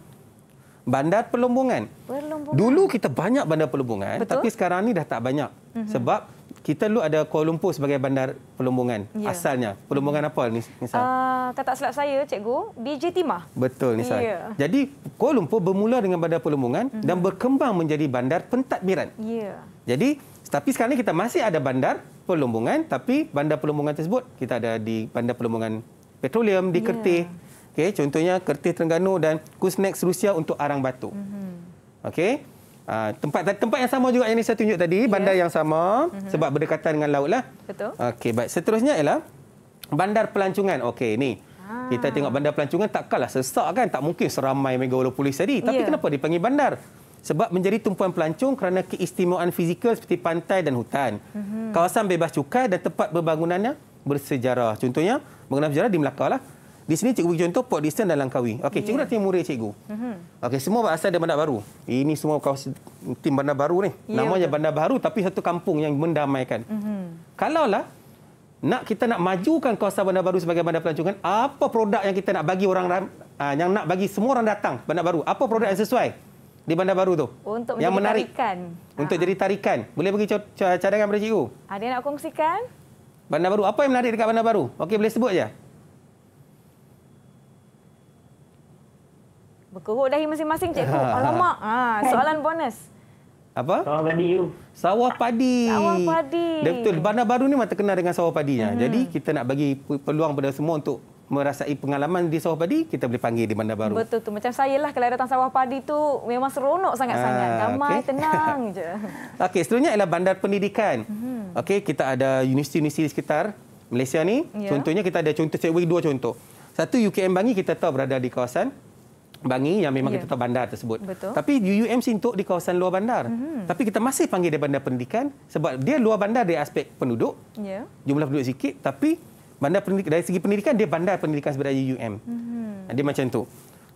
bandar pelumbungan. Pelumbungan. Dulu kita banyak bandar pelumbungan betul? tapi sekarang ni dah tak banyak. Mm -hmm. Sebab kita dulu ada Kuala Lumpur sebagai bandar pelumbungan ya. asalnya. Pelumbungan apa ni Nisa? Uh, ah, kata silap saya cikgu, di Timah. Betul Nisa. Ya. Jadi Kuala Lumpur bermula dengan bandar pelumbungan uh mhm. dan berkembang menjadi bandar pentadbiran. Ya. Jadi tapi sekarang ni kita masih ada bandar pelumbungan tapi bandar pelumbungan tersebut kita ada di bandar pelumbungan petroleum di ya. Kertih. Ya. Okey, contohnya Kertih Terengganu dan Kuznets Rusia untuk arang batu. uh Okey. Ah, tempat tempat yang sama juga yang ni saya tunjuk tadi, yeah. bandar yang sama mm-hmm. sebab berdekatan dengan lautlah. Betul. Okey, baik. Seterusnya ialah bandar pelancongan. Okey, ni. Ha. Kita tengok bandar pelancongan tak kalah sesak kan, tak mungkin seramai Megalopolis tadi. Tapi yeah. kenapa dipanggil bandar? Sebab menjadi tumpuan pelancong kerana keistimewaan fizikal seperti pantai dan hutan. Mm-hmm. Kawasan bebas cukai dan tempat pembangunannya bersejarah. Contohnya, mengenai sejarah di Melaka lah. Di sini cikgu bagi contoh Port Dickson dan Langkawi. Okey, cikgu yeah. dah tanya murid cikgu. Mm-hmm. Okey, semua berasal dari bandar baru. Ini semua kau tim bandar baru ni. Yeah, Namanya bandar baru tapi satu kampung yang mendamaikan. Mm-hmm. Kalaulah nak kita nak majukan kawasan bandar baru sebagai bandar pelancongan, apa produk yang kita nak bagi orang uh, yang nak bagi semua orang datang bandar baru? Apa produk yang sesuai di bandar baru tu? Untuk yang menjadi menarik. tarikan. Untuk Aha. jadi tarikan. Boleh bagi cadangan kepada cikgu? Ada yang nak kongsikan? Bandar baru apa yang menarik dekat bandar baru? Okey, boleh sebut aja. Berkeruk dahi masing-masing cikgu. Ha. *laughs* Alamak. Ha. Soalan bonus. Apa? Sawah padi Sawah padi. Sawah padi. Dah betul. Bandar baru ni mata kenal dengan sawah padinya. Hmm. Jadi kita nak bagi peluang kepada semua untuk merasai pengalaman di sawah padi, kita boleh panggil di bandar baru. Betul tu. Macam saya lah kalau datang sawah padi tu memang seronok sangat-sangat. Ha. Ah, Damai, okay. tenang *laughs* je. Okey, seterusnya ialah bandar pendidikan. Hmm. Okey, kita ada universiti-universiti di sekitar Malaysia ni. Yeah. Contohnya kita ada contoh, saya dua contoh. Satu UKM Bangi kita tahu berada di kawasan Bangi yang memang yeah. kita tahu bandar tersebut. Betul. Tapi UUM Sintok di kawasan luar bandar. Mm -hmm. Tapi kita masih panggil dia bandar pendidikan sebab dia luar bandar dari aspek penduduk. Yeah. Jumlah penduduk sikit tapi bandar pendidikan, dari segi pendidikan dia bandar pendidikan sebenarnya UUM. Mm -hmm. Dia macam itu.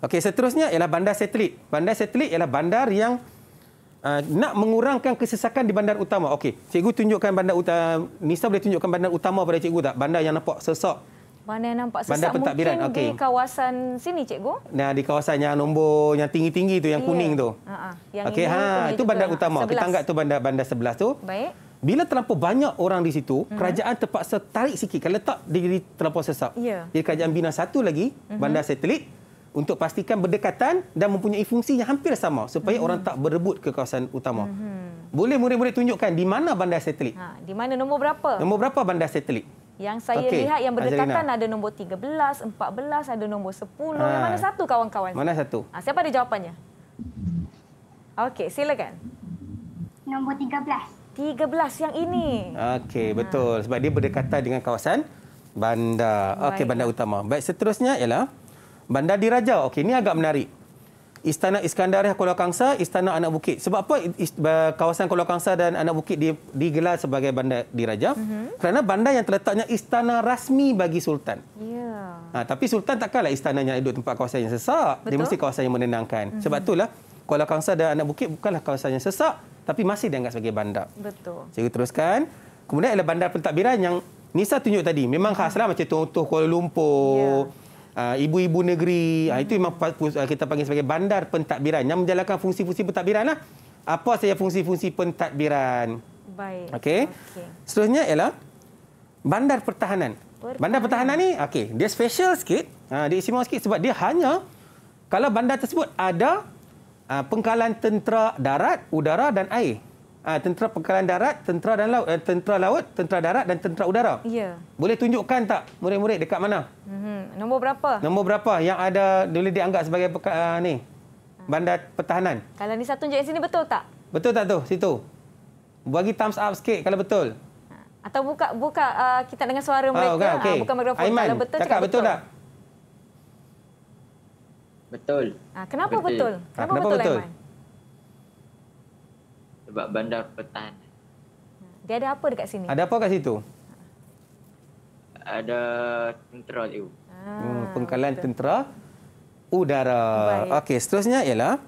Okay, seterusnya ialah bandar satelit. Bandar satelit ialah bandar yang uh, nak mengurangkan kesesakan di bandar utama. Okey, cikgu tunjukkan bandar utama. Nisa boleh tunjukkan bandar utama pada cikgu tak? Bandar yang nampak sesak. Mana yang nampak sesak bandar mungkin okay. di kawasan sini, Cikgu? Nah, di kawasan yang nombor yang tinggi-tinggi tu, yang yeah. kuning tu. Ha -ha. Yang okay, ha, itu bandar utama. Sebelas. Kita anggap tu bandar bandar sebelah tu. Baik. Bila terlalu banyak orang di situ, hmm. kerajaan terpaksa tarik sikit. Kalau tak, diri terlalu sesak. Yeah. Jadi kerajaan bina satu lagi, hmm. bandar satelit. Untuk pastikan berdekatan dan mempunyai fungsi yang hampir sama. Supaya hmm. orang tak berebut ke kawasan utama. Hmm. Boleh murid-murid tunjukkan di mana bandar satelit? Ha, di mana? Nombor berapa? Nombor berapa bandar satelit? Yang saya okay. lihat yang berdekatan ada nombor 13, 14, ada nombor 10. Ha. Yang ah. mana satu kawan-kawan? Mana satu? Ha, siapa ada jawapannya? Okey, silakan. Nombor 13. 13 yang ini. Okey, ah. betul. Sebab dia berdekatan dengan kawasan bandar. Okey, bandar utama. Baik, seterusnya ialah bandar diraja. Okey, ini agak menarik. Istana Iskandar Kuala Kangsa, Istana Anak Bukit. Sebab apa kawasan Kuala Kangsa dan Anak Bukit digelar sebagai bandar diraja? Mm-hmm. Kerana bandar yang terletaknya istana rasmi bagi sultan. Yeah. Ha, tapi sultan takkanlah istananya duduk tempat kawasan yang sesak. Betul? Dia mesti kawasan yang menenangkan. Mm-hmm. Sebab itulah Kuala Kangsa dan Anak Bukit bukanlah kawasan yang sesak tapi masih dianggap sebagai bandar. Betul. Saya teruskan. Kemudian ialah bandar pentadbiran yang Nisa tunjuk tadi. Memang khaslah mm-hmm. macam tuntuh Kuala Lumpur. Yeah. Ah, ibu-ibu negeri. Hmm. Itu memang ah, kita panggil sebagai bandar pentadbiran yang menjalankan fungsi-fungsi pentadbiran. Lah. Apa saja fungsi-fungsi pentadbiran? Baik. Okey. Okay. Seterusnya ialah bandar pertahanan. pertahanan. Bandar pertahanan ni okey, dia special sikit. Ha, dia istimewa sikit sebab dia hanya kalau bandar tersebut ada uh, pengkalan tentera darat, udara dan air uh, tentera pekalan darat, tentera dan laut, uh, tentera laut, tentera darat dan tentera udara. Ya. Boleh tunjukkan tak murid-murid dekat mana? Mm-hmm. Nombor berapa? Nombor berapa yang ada boleh dianggap sebagai peka, uh, ni? Bandar pertahanan. Kalau ni satu tunjuk di sini betul tak? Betul tak tu situ? Bagi thumbs up sikit kalau betul. Atau buka buka uh, kita dengan suara mereka. Oh, okay. uh, buka mikrofon. Aiman, kalau betul, cakap, cakap betul, betul tak? Betul. kenapa betul? betul? Kenapa, ah, kenapa betul, betul? sebab bandar pertahanan. Dia ada apa dekat sini? Ada apa kat situ? Ada tentera itu. Ah, hmm, pengkalan betul. tentera udara. Okey, seterusnya ialah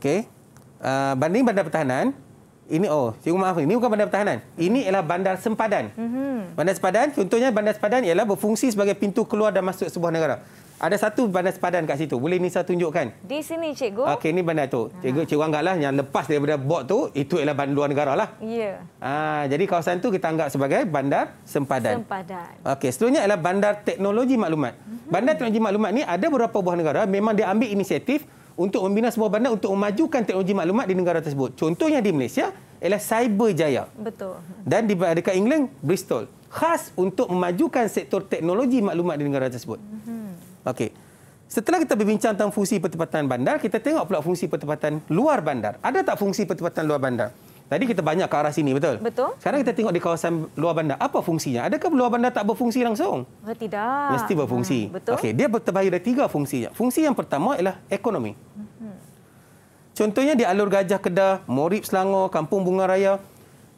okey. Uh, banding bandar pertahanan ini oh cikgu maaf ini bukan bandar pertahanan ini ialah bandar sempadan mm -hmm. bandar sempadan contohnya bandar sempadan ialah berfungsi sebagai pintu keluar dan masuk sebuah negara ada satu bandar sepadan kat situ. Boleh Nisa tunjukkan? Di sini, cikgu. Okey, ini bandar tu. Cikgu, cikgu anggap lah yang lepas daripada bot tu, itu ialah bandar luar negara lah. Ya. Yeah. Ha, ah, jadi kawasan tu kita anggap sebagai bandar sempadan. Sempadan. Okey, seterusnya ialah bandar teknologi maklumat. Mhm. Bandar teknologi maklumat ni ada beberapa buah negara memang dia ambil inisiatif untuk membina sebuah bandar untuk memajukan teknologi maklumat di negara tersebut. Contohnya di Malaysia ialah Cyber Jaya. Betul. Dan di dekat England, Bristol. Khas untuk memajukan sektor teknologi maklumat di negara tersebut. Mm -hmm. Okey. Setelah kita berbincang tentang fungsi pertempatan bandar, kita tengok pula fungsi pertempatan luar bandar. Ada tak fungsi pertempatan luar bandar? Tadi kita banyak ke arah sini, betul? Betul. Sekarang kita tengok di kawasan luar bandar. Apa fungsinya? Adakah luar bandar tak berfungsi langsung? Oh, tidak. Mesti berfungsi. Hmm, betul. Okey, dia terbahagi dari tiga fungsinya. Fungsi yang pertama ialah ekonomi. Hmm. Contohnya di Alur Gajah Kedah, Morib Selangor, Kampung Bunga Raya.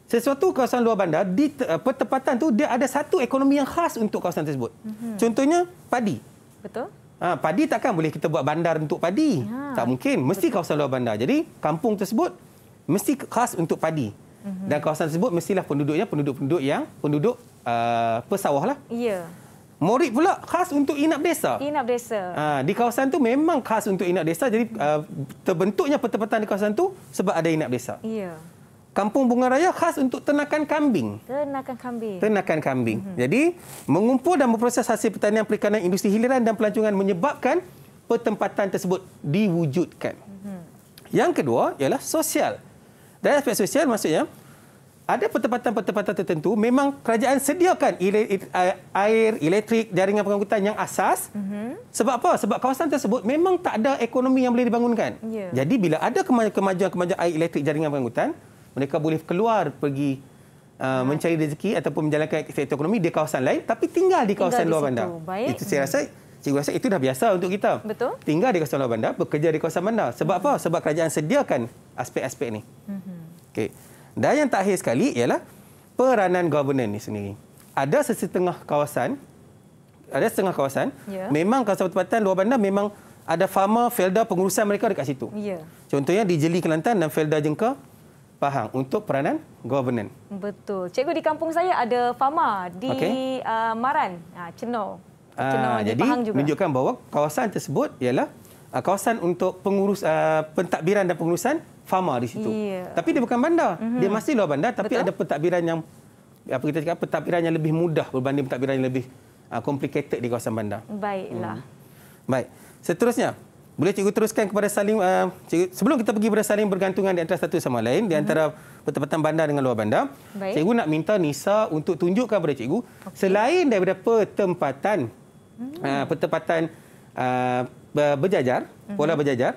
Sesuatu kawasan luar bandar, di pertempatan tu dia ada satu ekonomi yang khas untuk kawasan tersebut. Hmm. Contohnya, padi. Betul. Ha, padi takkan boleh kita buat bandar untuk padi. Ya. Tak mungkin. Mesti Betul. kawasan luar bandar. Jadi kampung tersebut mesti khas untuk padi. Uh-huh. Dan kawasan tersebut mestilah penduduknya penduduk-penduduk yang penduduk uh, pesawah lah. Ya. Morik pula khas untuk inap desa. Inap desa. Ha, di kawasan tu memang khas untuk inap desa. Jadi uh, terbentuknya pertempatan di kawasan tu sebab ada inap desa. Ya. Kampung Bunga Raya khas untuk ternakan kambing. Ternakan kambing. Ternakan kambing. Hmm. Jadi, mengumpul dan memproses hasil pertanian perikanan industri hiliran dan pelancongan menyebabkan pertempatan tersebut diwujudkan. Hmm. Yang kedua ialah sosial. Dari aspek sosial maksudnya, ada pertempatan-pertempatan tertentu memang kerajaan sediakan air, elektrik, jaringan pengangkutan yang asas. Mm-hmm. Sebab apa? Sebab kawasan tersebut memang tak ada ekonomi yang boleh dibangunkan. Yeah. Jadi bila ada kemajuan-kemajuan air, elektrik, jaringan pengangkutan, mereka boleh keluar pergi uh, ya. mencari rezeki ataupun menjalankan sektor ekonomi di kawasan lain tapi tinggal di kawasan tinggal luar di bandar. Baik. Itu saya rasa cikgu rasa itu dah biasa untuk kita. Betul. Tinggal di kawasan luar bandar, bekerja di kawasan bandar. Sebab hmm. apa? Sebab kerajaan sediakan aspek-aspek ini. Hmm. Okey. Dan yang terakhir sekali ialah peranan governance ini sendiri. Ada sesetengah kawasan ada setengah kawasan ya. memang kawasan pertempatan luar bandar memang ada farmer felda pengurusan mereka dekat situ. Ya. Contohnya di Jeli Kelantan dan felda Jengka Pahang untuk peranan governance. Betul. Cikgu di kampung saya ada Fama di okay. uh, Maran, uh, Cenoh. Ah, ah jadi juga. menunjukkan bahawa kawasan tersebut ialah uh, kawasan untuk pengurus uh, pentadbiran dan pengurusan Fama di situ. Yeah. Tapi dia bukan bandar. Mm -hmm. Dia masih luar bandar tapi Betul? ada pentadbiran yang apa kita cakap pentadbiran yang lebih mudah berbanding pentadbiran yang lebih uh, complicated di kawasan bandar. Baiklah. Hmm. Baik. Seterusnya, boleh cikgu teruskan kepada saling uh, cikgu, sebelum kita pergi kepada saling bergantungan di antara satu sama lain di mhm. antara pertempatan bandar dengan luar bandar. Baik. Cikgu nak minta Nisa untuk tunjukkan kepada cikgu okay. selain daripada pertempatan hmm. uh, pertempatan uh, berjajar, pola hmm. berjajar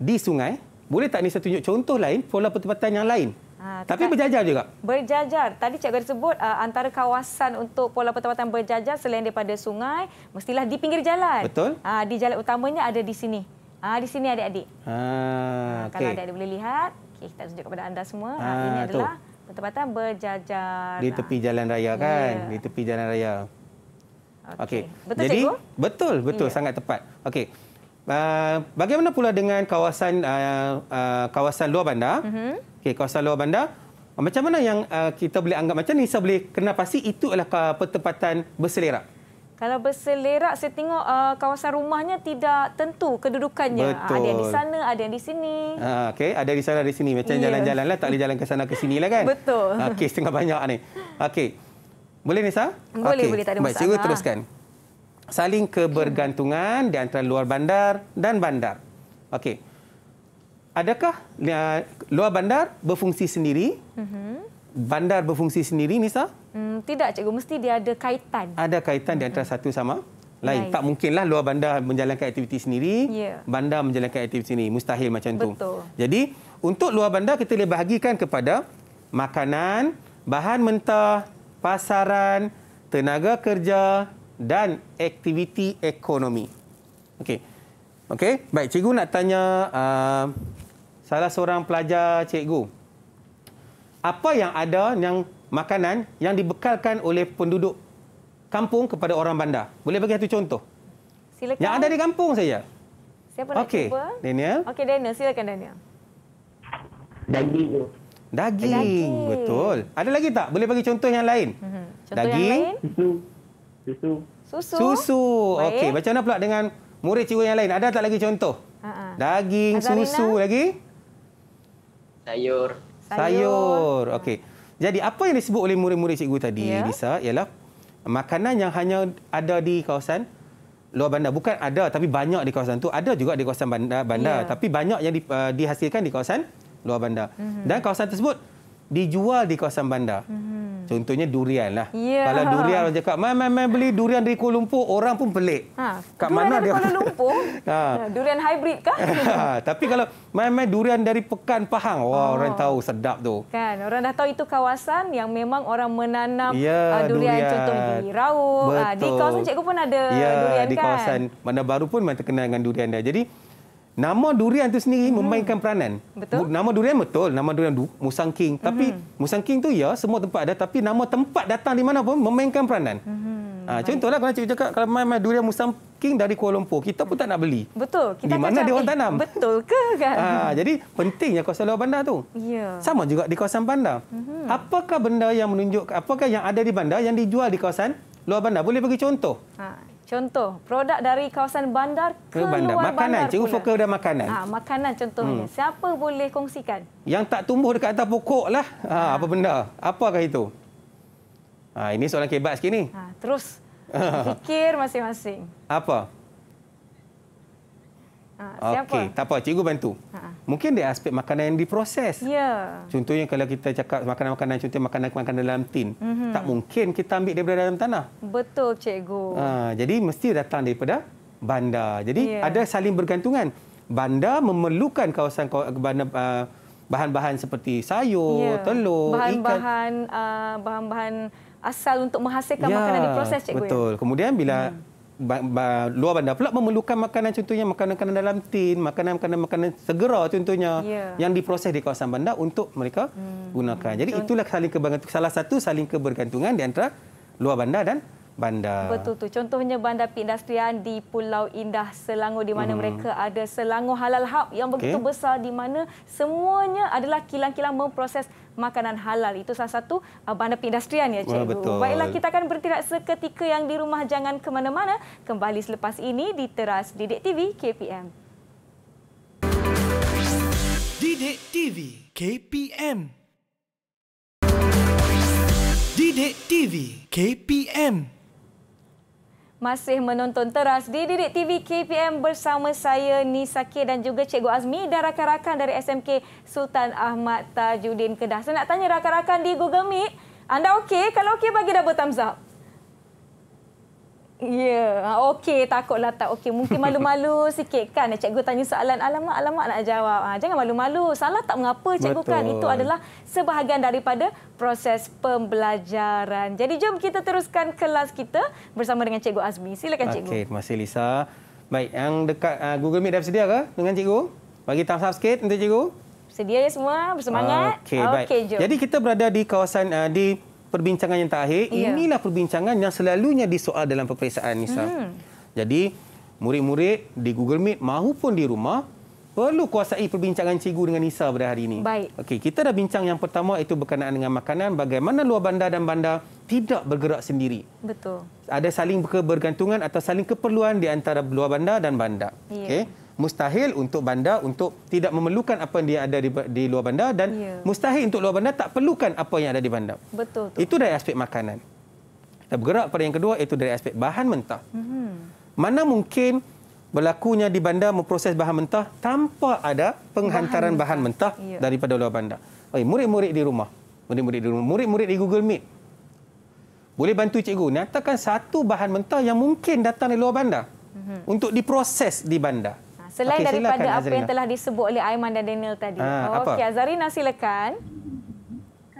di sungai, boleh tak Nisa tunjuk contoh lain pola pertempatan yang lain? Ah, Tapi berjajar juga? Berjajar. Tadi cikgu ada sebut ah, antara kawasan untuk pola pertempatan berjajar selain daripada sungai, mestilah di pinggir jalan. Betul. Ah, di jalan utamanya ada di sini. Di sini adik-adik. Okay. Kalau adik-adik boleh lihat, okay, kita tunjuk kepada anda semua. Ha, Ini adalah tu. pertempatan berjajar. Di tepi jalan raya ya. kan? Yeah. Di tepi jalan raya. Okay. Okay. Betul Jadi, cikgu? Betul, betul. Yeah. Sangat tepat. Okey. Uh, bagaimana pula dengan kawasan uh, uh, kawasan luar bandar? Mm -hmm. Okey, kawasan luar bandar. Uh, macam mana yang uh, kita boleh anggap macam ni? Saya boleh kena pasti itu adalah pertempatan berselerak. Kalau berselerak, saya tengok uh, kawasan rumahnya tidak tentu kedudukannya. Betul. Ada yang di sana, ada yang di sini. Uh, Okey, ada di sana, ada di sini. Macam ya. jalan-jalan yeah. lah, tak boleh jalan ke sana, ke sini lah kan? *laughs* Betul. Okey, setengah banyak ni. Okey. Boleh, Nisa? Boleh, okay. boleh. Tak ada masalah. Baik, cikgu teruskan. Ha saling kebergantungan di antara luar bandar dan bandar. Okey. Adakah uh, luar bandar berfungsi sendiri? Mm-hmm. Bandar berfungsi sendiri Nisa? Mm, tidak cikgu, mesti dia ada kaitan. Ada kaitan mm-hmm. di antara mhm. satu sama lain. Nice. Tak mungkinlah luar bandar menjalankan aktiviti sendiri, yeah. bandar menjalankan aktiviti sendiri. Mustahil macam Betul. tu. Jadi, untuk luar bandar kita boleh bahagikan kepada makanan, bahan mentah, pasaran, tenaga kerja, dan aktiviti ekonomi. Okey. Okey. Baik, cikgu nak tanya uh, salah seorang pelajar cikgu. Apa yang ada yang makanan yang dibekalkan oleh penduduk kampung kepada orang bandar? Boleh bagi satu contoh? Silakan. Yang ada di kampung saja. Siapa okay. nak cuba? Daniel. Okey, Daniel. Silakan, Daniel. Daging. Daging. Daging. Betul. Ada lagi tak? Boleh bagi contoh yang lain? Mhm. Contoh Daging. yang lain? Daging. Susu. Susu. Susu. Okey, macam mana pula dengan murid cikgu yang lain? Ada tak lagi contoh? Ha -ha. Daging, Azarina. susu lagi? Sayur. Sayur. Okey. Jadi apa yang disebut oleh murid-murid cikgu tadi, ya. Lisa, ialah makanan yang hanya ada di kawasan luar bandar. Bukan ada tapi banyak di kawasan tu. Ada juga di kawasan bandar, bandar ya. tapi banyak yang di, uh, dihasilkan di kawasan luar bandar. Mm -hmm. Dan kawasan tersebut dijual di kawasan bandar. Mm -hmm. Contohnya durian lah. Yeah. Kalau durian orang cakap, main, main, main beli durian dari Kuala Lumpur, orang pun pelik. Ha. Kat durian mana dari Kuala Lumpur? *laughs* ha. Ya, durian hybrid kah? *laughs* Tapi kalau main, main durian dari Pekan, Pahang, wah oh. orang tahu sedap tu. Kan, orang dah tahu itu kawasan yang memang orang menanam yeah, ya, durian, durian. contohnya di Rauh. Ah, Betul. di kawasan cikgu pun ada yeah, durian di kan? di kawasan mana baru pun memang terkenal dengan durian dah. Jadi, Nama durian tu sendiri hmm memainkan peranan. Betul. Nama durian betul, nama durian du- Musang King. hmm Tapi Musang King tu ya semua tempat ada tapi nama tempat datang di mana pun memainkan peranan. Mm-hmm. Ha, hmm. ah, contohlah kalau cikgu cakap kalau main-main durian Musang King dari Kuala Lumpur, kita pun tak nak beli. Betul. Kita di mana dia orang eh, tanam? Betul ke kan? Ha, jadi pentingnya kawasan luar bandar tu. Ya. Yeah. Sama juga di kawasan bandar. hmm Apakah benda yang menunjuk apakah yang ada di bandar yang dijual di kawasan luar bandar? Boleh bagi contoh? Ha. Contoh, produk dari kawasan bandar ke, ke bandar. luar makanan. bandar Cikgu pula. Cikgu fokus dalam makanan. Ha, makanan contohnya. Hmm. Siapa boleh kongsikan? Yang tak tumbuh dekat atas pokok lah. Ha, ha. Apa benda? Apakah itu? Ha, ini soalan kebat sikit ni. Ha, terus. *laughs* Fikir masing-masing. Apa? Ha, Okey, tak apa, cikgu bantu. Ha. Mungkin dia aspek makanan yang diproses. Ya. Contohnya kalau kita cakap makanan-makanan, contohnya makanan-makanan dalam tin. Mm -hmm. Tak mungkin kita ambil daripada dalam tanah. Betul, cikgu. Ha, jadi mesti datang daripada bandar. Jadi ya. ada saling bergantungan. Bandar memerlukan kawasan ah, bahan-bahan seperti sayur, ya. telur, bahan -bahan, ikan. Bahan-bahan... Uh, asal untuk menghasilkan ya, makanan diproses cikgu. Ya? Betul. Kemudian bila hmm luar bandar pula memerlukan makanan contohnya makanan-makanan dalam tin, makanan-makanan makanan segera contohnya yeah. yang diproses di kawasan bandar untuk mereka hmm. gunakan. Jadi itulah saling salah satu saling kebergantungan di antara luar bandar dan bandar. Betul tu. Contohnya bandar perindustrian di Pulau Indah Selangor di mana hmm. mereka ada Selangor Halal Hub yang begitu okay. besar di mana semuanya adalah kilang-kilang memproses makanan halal. Itu salah satu uh, bandar perindustrian ya cikgu. Betul. Baiklah kita akan bertindak seketika yang di rumah jangan ke mana-mana. Kembali selepas ini di teras Didik TV KPM. Didik TV KPM Didik TV KPM masih menonton teras di Didik TV KPM bersama saya Nisa K dan juga Cikgu Azmi dan rakan-rakan dari SMK Sultan Ahmad Tajuddin Kedah. Saya nak tanya rakan-rakan di Google Meet, anda okey? Kalau okey bagi double thumbs up. Ya, yeah. okey takutlah tak okey. Mungkin malu-malu *laughs* sikit kan cikgu tanya soalan alamak alamak nak jawab. Ha, jangan malu-malu. Salah tak mengapa cikgu kan? Betul. kan. Itu adalah sebahagian daripada proses pembelajaran. Jadi jom kita teruskan kelas kita bersama dengan cikgu Azmi. Silakan cikgu. Okey, terima kasih Lisa. Baik, yang dekat uh, Google Meet dah bersedia ke dengan cikgu? Bagi thumbs up sikit untuk cikgu. Sedia ya semua, bersemangat. Ah, okey, okay, baik. Jom. Jadi kita berada di kawasan uh, di perbincangan yang terakhir, yeah. inilah perbincangan yang selalunya disoal dalam peperiksaan Nisa. Hmm. Jadi, murid-murid di Google Meet maupun di rumah perlu kuasai perbincangan cikgu dengan Nisa pada hari ini. Baik. Okey, kita dah bincang yang pertama itu berkenaan dengan makanan, bagaimana luar bandar dan bandar tidak bergerak sendiri. Betul. Ada saling kebergantungan atau saling keperluan di antara luar bandar dan bandar. Yeah. Okey mustahil untuk bandar untuk tidak memerlukan apa yang dia ada di, di luar bandar dan ya. mustahil untuk luar bandar tak perlukan apa yang ada di bandar. Betul. Tu. Itu dari aspek makanan. Kita bergerak pada yang kedua itu dari aspek bahan mentah. Mm -hmm. Mana mungkin berlakunya di bandar memproses bahan mentah tanpa ada penghantaran bahan, bahan mentah ya. daripada luar bandar. Murid-murid di rumah. Murid-murid di rumah. Murid-murid di Google Meet. Boleh bantu cikgu. Nyatakan satu bahan mentah yang mungkin datang dari luar bandar. Mhm. Untuk diproses di bandar. Selain okay, daripada silakan, apa Azarina. yang telah disebut oleh Aiman dan Daniel tadi. Ha, Okey, Azarina silakan.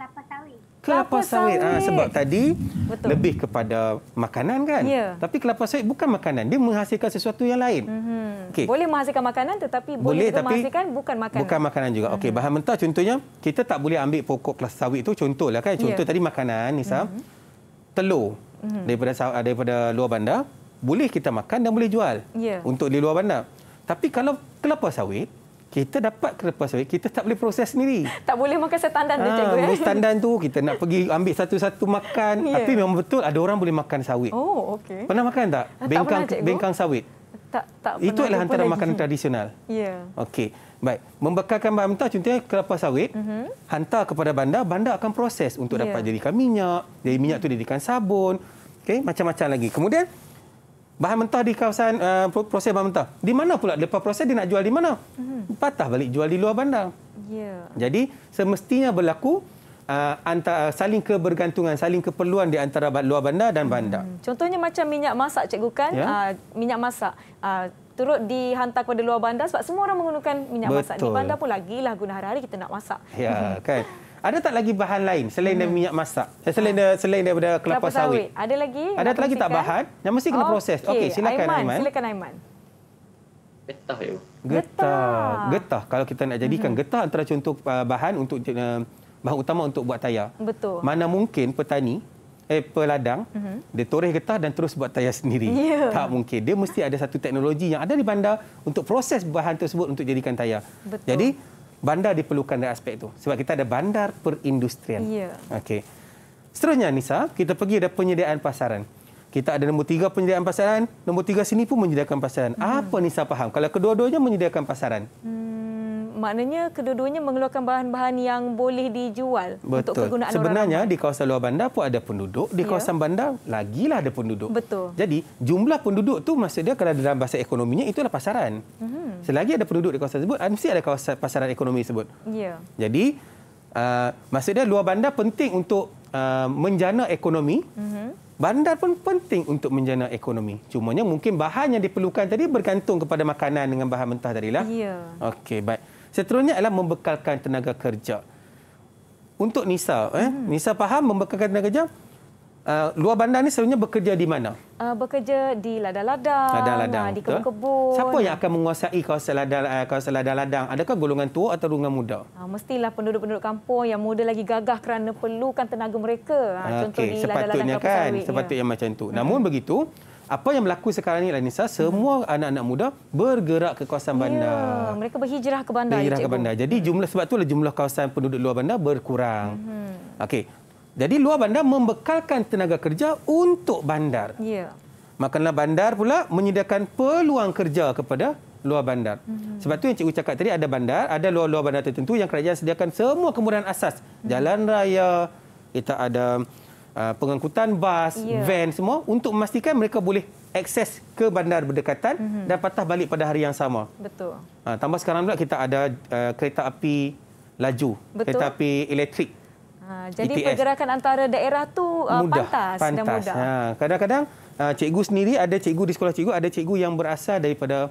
Kelapa sawit. Kelapa sawit. Ha, sebab tadi Betul. lebih kepada makanan kan? Ya. Tapi kelapa sawit bukan makanan. Dia menghasilkan sesuatu yang lain. Mm-hmm. Okay. Boleh menghasilkan makanan tetapi boleh, boleh tapi menghasilkan bukan makanan. Bukan makanan juga. Mm-hmm. Okey, mhm. bahan mentah contohnya, kita tak boleh ambil pokok kelapa sawit itu contoh, lah kan? Contoh ya. tadi makanan, Nisa. Mm-hmm. Telur mm-hmm. daripada, daripada luar bandar. Boleh kita makan dan boleh jual ya. untuk di luar bandar. Tapi kalau kelapa sawit, kita dapat kelapa sawit, kita tak boleh proses sendiri. Tak boleh makan setandan ha, tu, ah, cikgu. Ya? Setandan tu, kita nak pergi ambil satu-satu makan. Yeah. Tapi memang betul ada orang boleh makan sawit. Oh, okay. Pernah makan tak? Ah, tak bengkang, pernah, cikgu. bengkang sawit. Tak, tak pernah. Itu adalah antara makanan lagi. tradisional. Ya. Yeah. Okey. Baik, membekalkan bahan mentah contohnya kelapa sawit, mm-hmm. hantar kepada bandar, bandar akan proses untuk yeah. dapat jadikan minyak, jadi minyak mm-hmm. tu jadikan sabun, okay? macam-macam lagi. Kemudian, bahan mentah di kawasan uh, proses bahan mentah. Di mana pula lepas proses dia nak jual di mana? Hmm. Patah balik jual di luar bandar. Yeah. Jadi semestinya berlaku uh, eh, antara eh, saling kebergantungan, saling keperluan di antara luar bandar dan bandar. Hmm. Contohnya macam minyak masak cikgu kan? Yeah. Ya. Uh, minyak masak uh, turut dihantar kepada luar bandar sebab semua orang menggunakan minyak Betul. masak. Di bandar pun lagi lah guna hari-hari kita nak masak. Ya, *laughs* kan? Ada tak lagi bahan lain selain hmm. dari minyak masak? Eh, selain ah. dari selain daripada kelapa, kelapa sawit. sawit. Ada lagi? Ada tak lagi tak bahan? Yang mesti kena oh, proses. Okey, okay, silakan Aiman. Aiman. Silakan Aiman. Getah ya. Getah. Getah. Kalau kita nak jadikan hmm. getah antara contoh uh, bahan untuk uh, bahan utama untuk buat tayar. Betul. Mana mungkin petani eh peladang uh mm-hmm. -huh. dia toreh getah dan terus buat tayar sendiri. Yeah. Tak mungkin. Dia mesti ada satu teknologi yang ada di bandar untuk proses bahan tersebut untuk jadikan tayar. Betul. Jadi bandar diperlukan dari aspek itu. Sebab kita ada bandar perindustrian. Yeah. Okey. Seterusnya Nisa, kita pergi ada penyediaan pasaran. Kita ada nombor tiga penyediaan pasaran, nombor tiga sini pun menyediakan pasaran. hmm Apa Nisa faham? Kalau kedua-duanya menyediakan pasaran. Hmm maknanya kedua-duanya mengeluarkan bahan-bahan yang boleh dijual Betul. untuk kegunaan orang Sebenarnya di kawasan luar bandar pun ada penduduk, di ya. kawasan ya. bandar lah ada penduduk. Betul. Jadi jumlah penduduk tu maksud dia kalau dalam bahasa ekonominya itulah pasaran. Hmm. Selagi ada penduduk di kawasan tersebut, mesti ada kawasan pasaran ekonomi tersebut. Yeah. Jadi uh, maksud dia luar bandar penting untuk uh, menjana ekonomi. Hmm. Bandar pun penting untuk menjana ekonomi. Cumanya mungkin bahan yang diperlukan tadi bergantung kepada makanan dengan bahan mentah tadilah. Ya. Okey, baik. Seterusnya adalah membekalkan tenaga kerja. Untuk Nisa, eh? Hmm. Nisa faham membekalkan tenaga kerja? Uh, luar bandar ini sebenarnya bekerja di mana? Uh, bekerja di ladang-ladang, ladang -ladang, uh, di kebun-kebun. Siapa yang akan menguasai kawasan uh, ladang-ladang? Ladang? Adakah golongan tua atau golongan muda? Uh, mestilah penduduk-penduduk kampung yang muda lagi gagah kerana perlukan tenaga mereka. Uh, ah, Contoh okay. di ladang-ladang kan, kapal sawit. Ya. Sepatutnya ya. macam tu. Hmm. Namun begitu, apa yang berlaku sekarang ni Lanisa mhm. semua anak-anak hmm. muda bergerak ke kawasan ya, bandar. mereka berhijrah ke bandar. Berhijrah ke bandar. Jadi hmm. jumlah sebab tu itulah jumlah kawasan penduduk luar bandar berkurang. Hmm. Okey. Jadi luar bandar membekalkan tenaga kerja untuk bandar. Ya. Makanlah bandar pula menyediakan peluang kerja kepada luar bandar. Hmm. Sebab tu yang cikgu cakap tadi ada bandar, ada luar-luar bandar tertentu yang kerajaan sediakan semua kemudahan asas. Hmm. Jalan raya, kita ada Uh, pengangkutan bas, yeah. van semua untuk memastikan mereka boleh akses ke bandar berdekatan mm -hmm. dan patah balik pada hari yang sama. Betul. Uh, tambah sekarang pula kita ada uh, kereta api laju, Betul. kereta api elektrik. Ha, jadi ETS. pergerakan antara daerah tu uh, mudah, pantas, pantas dan mudah. Ah, kadang-kadang ha, uh, cikgu sendiri ada cikgu di sekolah cikgu ada cikgu yang berasal daripada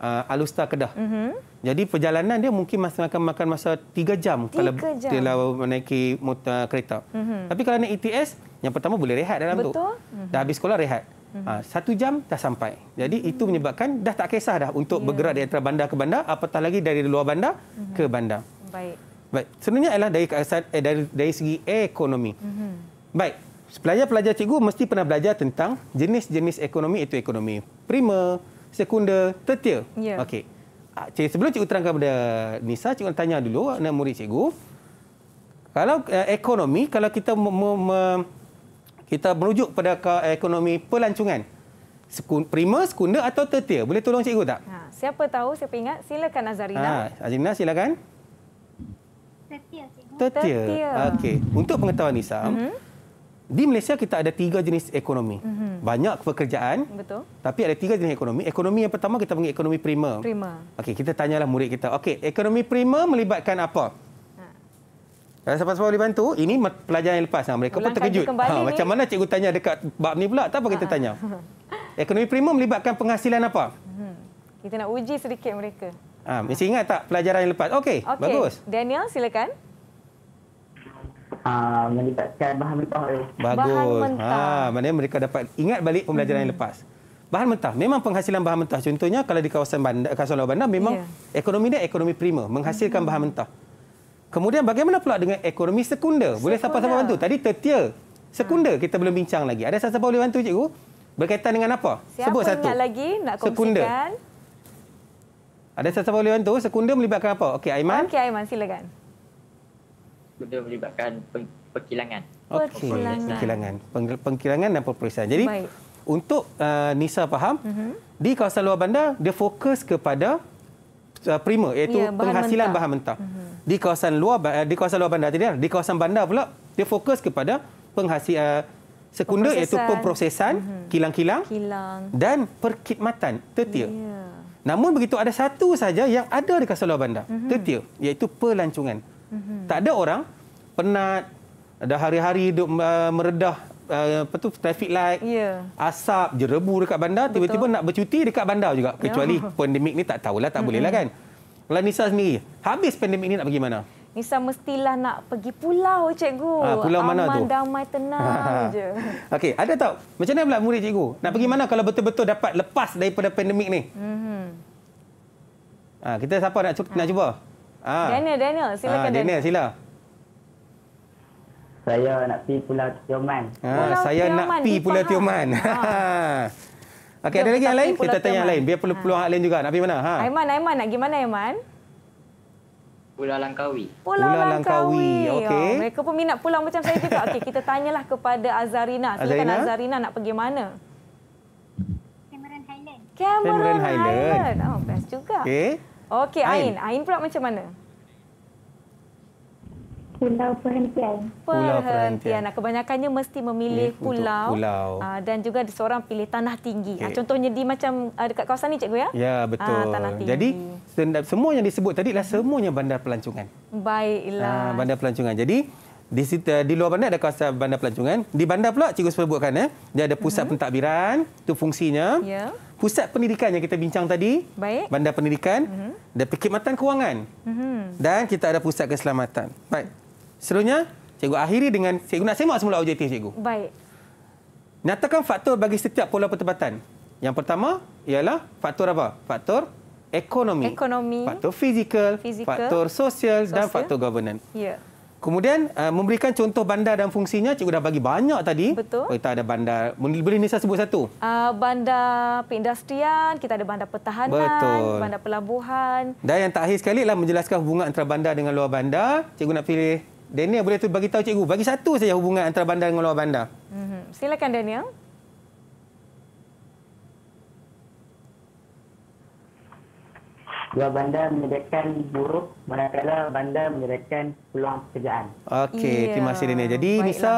uh, Alusta Kedah. Mm -hmm. Jadi perjalanan dia mungkin masa akan makan masa 3 jam 3 kalau dia menaiki motor uh, kereta. Mm -hmm. Tapi kalau naik ETS, yang pertama boleh rehat dalam Betul. tu. Mm -hmm. Dah mhm. habis sekolah rehat. Ha, satu jam dah sampai. Jadi hmm. itu menyebabkan dah tak kisah dah untuk yeah. bergerak dari antara bandar ke bandar, apatah lagi dari luar bandar hmm. ke bandar. Baik. Baik. Sebenarnya adalah dari, eh, dari dari segi ekonomi. Hmm. Baik. Pelajar-pelajar cikgu mesti pernah belajar tentang jenis-jenis ekonomi itu ekonomi. Prima, Sekunder, third Yeah. Okey. Ah, cik, sebelum cikgu terangkan kepada Nisa, cikgu nak tanya dulu anak murid cikgu. Kalau uh, ekonomi, kalau kita me, me, kita merujuk pada eh, ekonomi pelancongan, Sekun, prima, sekunda atau tertia? Boleh tolong cikgu tak? Ha, siapa tahu, siapa ingat, silakan Azarina. Ha, Azarina, silakan. Tertia, cikgu. Tertia. tertia. Okey. Untuk pengetahuan Nisa, mm -hmm di Malaysia kita ada tiga jenis ekonomi. Mm -hmm. Banyak pekerjaan. Betul. Tapi ada tiga jenis ekonomi. Ekonomi yang pertama kita panggil ekonomi prima. Prima. Okay, kita tanyalah murid kita. Okay, ekonomi prima melibatkan apa? Ha. Siapa-siapa boleh bantu? Ini pelajaran yang lepas. Lah. Mereka Ulang pun terkejut. Ha, macam mana cikgu tanya dekat bab ni pula? Tak apa kita ha. tanya. *laughs* Ekonomi prima melibatkan penghasilan apa? Hmm. Kita nak uji sedikit mereka. Ha, mesti ingat tak pelajaran yang lepas? Okey, okay. bagus. Daniel, silakan. Ah, melibatkan bahan mentah Bagus. Bahan mentah. Ha, maknanya mereka dapat ingat balik pembelajaran hmm. yang lepas. Bahan mentah. Memang penghasilan bahan mentah. Contohnya kalau di kawasan bandar, kawasan luar bandar memang yeah. ekonomi dia ekonomi prima. Menghasilkan hmm. bahan mentah. Kemudian bagaimana pula dengan ekonomi sekunder? Boleh siapa-siapa bantu? Tadi tertia. Sekunder ha. Hmm. kita belum bincang lagi. Ada siapa-siapa boleh bantu cikgu? Berkaitan dengan apa? Siapa Sebut ingat satu. lagi nak kongsikan? Sekunder. Ada siapa-siapa boleh bantu? Sekunder melibatkan apa? Okey, Aiman. Okey, Aiman. Silakan benda melibatkan pengkilangan, Okay. Perkilangan. perkilangan. Peng, pengkilangan dan perperiksaan. Jadi Baik. untuk uh, Nisa faham, uh-huh. di kawasan luar bandar dia fokus kepada uh, prima iaitu ya, bahan penghasilan mentah. bahan mentah. Uh-huh. Di kawasan luar di kawasan luar bandar tadi di kawasan bandar pula dia fokus kepada penghasil uh, sekunder iaitu pemprosesan uh kilang-kilang Kilang. dan perkhidmatan tertia. Yeah. Namun begitu ada satu saja yang ada di kawasan luar bandar uh-huh. tertia iaitu pelancongan. Mm-hmm. Tak ada orang penat, Ada hari-hari duduk uh, meredah uh, apa tu traffic light, yeah. asap, jerebu dekat bandar, Betul. tiba-tiba nak bercuti dekat bandar juga. Ya. Kecuali yeah. pandemik ni tak tahulah, tak mm-hmm. bolehlah kan. Kalau Nisa sendiri, habis pandemik ni nak pergi mana? Nisa mestilah nak pergi pulau, cikgu. Ha, pulau mana tu? Aman, damai, tenang *laughs* je. Okey, ada tak? Macam mana pula murid cikgu? Nak pergi mana kalau betul-betul dapat lepas daripada pandemik ni? Mm-hmm. Ha, kita siapa nak, nak cuba? Ah. Daniel, Daniel, silakan. Ah, Daniel, sila. Saya nak pergi Pulau Tioman. Ah, Pulau saya Tioman, nak pergi Pulau faham. Tioman. Ha. *laughs* Okey, ada lagi yang lain? Kita tanya Tioman. yang lain. Biar ah. peluang ha. lain juga. Nak pergi mana? Ha. Aiman, Aiman, nak pergi mana Aiman? Pulau Langkawi. Pulau, Langkawi. Langkawi. Ah, okey. Oh, mereka pun minat pulang macam saya juga. Okey, kita tanyalah kepada Azarina. Silakan Azarina, Azarina nak pergi mana? Cameron Highland. Cameron, Cameron Highland. Highland. Oh, best juga. Okey. Okey, Ain. Ain. Ain pula macam mana? Pulau Perhentian. Pulau Perhentian. Kebanyakannya mesti memilih pulau, pulau ah, dan juga ada seorang pilih tanah tinggi. Ah, okay. Contohnya di macam ah, dekat kawasan ni, cikgu ya? Ya, betul. Tanah tinggi. Jadi, semua yang disebut tadi adalah semuanya bandar pelancongan. Baiklah. Bandar pelancongan. Jadi, di, situ, di luar bandar ada kawasan bandar pelancongan. Di bandar pula, cikgu sebutkan, ya? Eh, dia ada pusat uh mhm. -huh. pentadbiran. Itu fungsinya. Ya. Yeah pusat pendidikan yang kita bincang tadi, Baik. bandar pendidikan mm-hmm. dan perkhidmatan kewangan. Mm-hmm. Dan kita ada pusat keselamatan. Baik. Seterusnya, cikgu akhiri dengan cikgu nak semak semula objektif cikgu. Baik. Nyatakan faktor bagi setiap pola pertempatan. Yang pertama ialah faktor apa? Faktor ekonomi. Ekonomi. Faktor fizikal, fizikal faktor sosial, sosial dan faktor governance. Ya. Yeah. Kemudian uh, memberikan contoh bandar dan fungsinya cikgu dah bagi banyak tadi. Betul. Kita oh, ada bandar boleh Nisa sebut satu. Uh, bandar perindustrian, kita ada bandar pertahanan, Betul. bandar pelabuhan. Dan yang tak akhir sekali lah menjelaskan hubungan antara bandar dengan luar bandar. Cikgu nak pilih Daniel boleh tu bagi tahu cikgu. Bagi satu saja hubungan antara bandar dengan luar bandar. Mm -hmm. Silakan Daniel. Jual bandar menyediakan buruk, manakala bandar menyediakan peluang pekerjaan. Okey, yeah. terima kasih Dania. Jadi Baiklah. Nisa,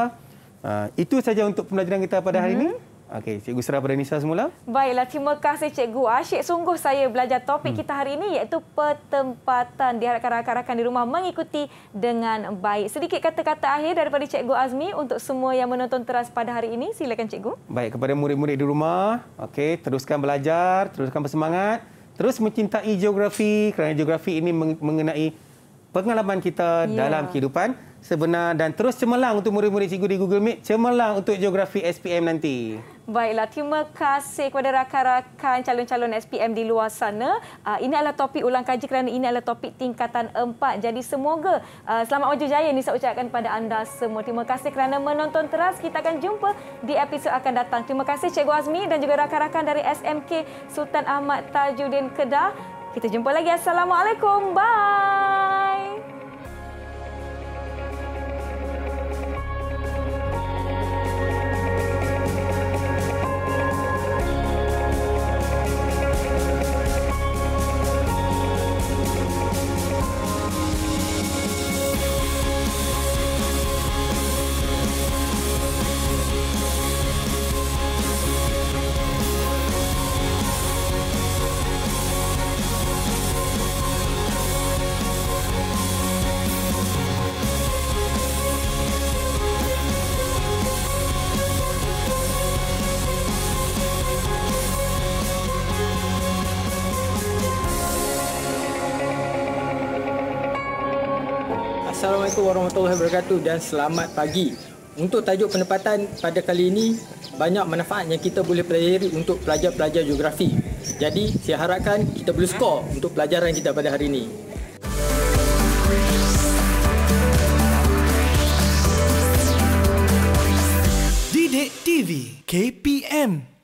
uh, itu saja untuk pembelajaran kita pada hari mm -hmm. ini. Okey, Cikgu Sarah pada Nisa semula. Baiklah, terima kasih Cikgu. Asyik sungguh saya belajar topik hmm. kita hari ini iaitu pertempatan diharapkan rakan-rakan di rumah mengikuti dengan baik. Sedikit kata-kata akhir daripada Cikgu Azmi untuk semua yang menonton teras pada hari ini. Silakan Cikgu. Baik, kepada murid-murid di rumah, okey, teruskan belajar, teruskan bersemangat terus mencintai geografi kerana geografi ini mengenai pengalaman kita yeah. dalam kehidupan sebenar dan terus cemerlang untuk murid-murid cikgu di Google Meet, cemerlang untuk geografi SPM nanti. Baiklah, terima kasih kepada rakan-rakan calon-calon SPM di luar sana. Ah, ini adalah topik ulang kaji kerana ini adalah topik tingkatan 4. Jadi semoga ah, selamat wajah jaya ini saya ucapkan kepada anda semua. Terima kasih kerana menonton teras. Kita akan jumpa di episod akan datang. Terima kasih Cikgu Azmi dan juga rakan-rakan dari SMK Sultan Ahmad Tajuddin Kedah. Kita jumpa lagi. Assalamualaikum. Bye. Assalamualaikum warahmatullahi wabarakatuh dan selamat pagi. Untuk tajuk pendapatan pada kali ini, banyak manfaat yang kita boleh pelajari untuk pelajar-pelajar geografi. Jadi, saya harapkan kita boleh skor untuk pelajaran kita pada hari ini. Didik TV KPM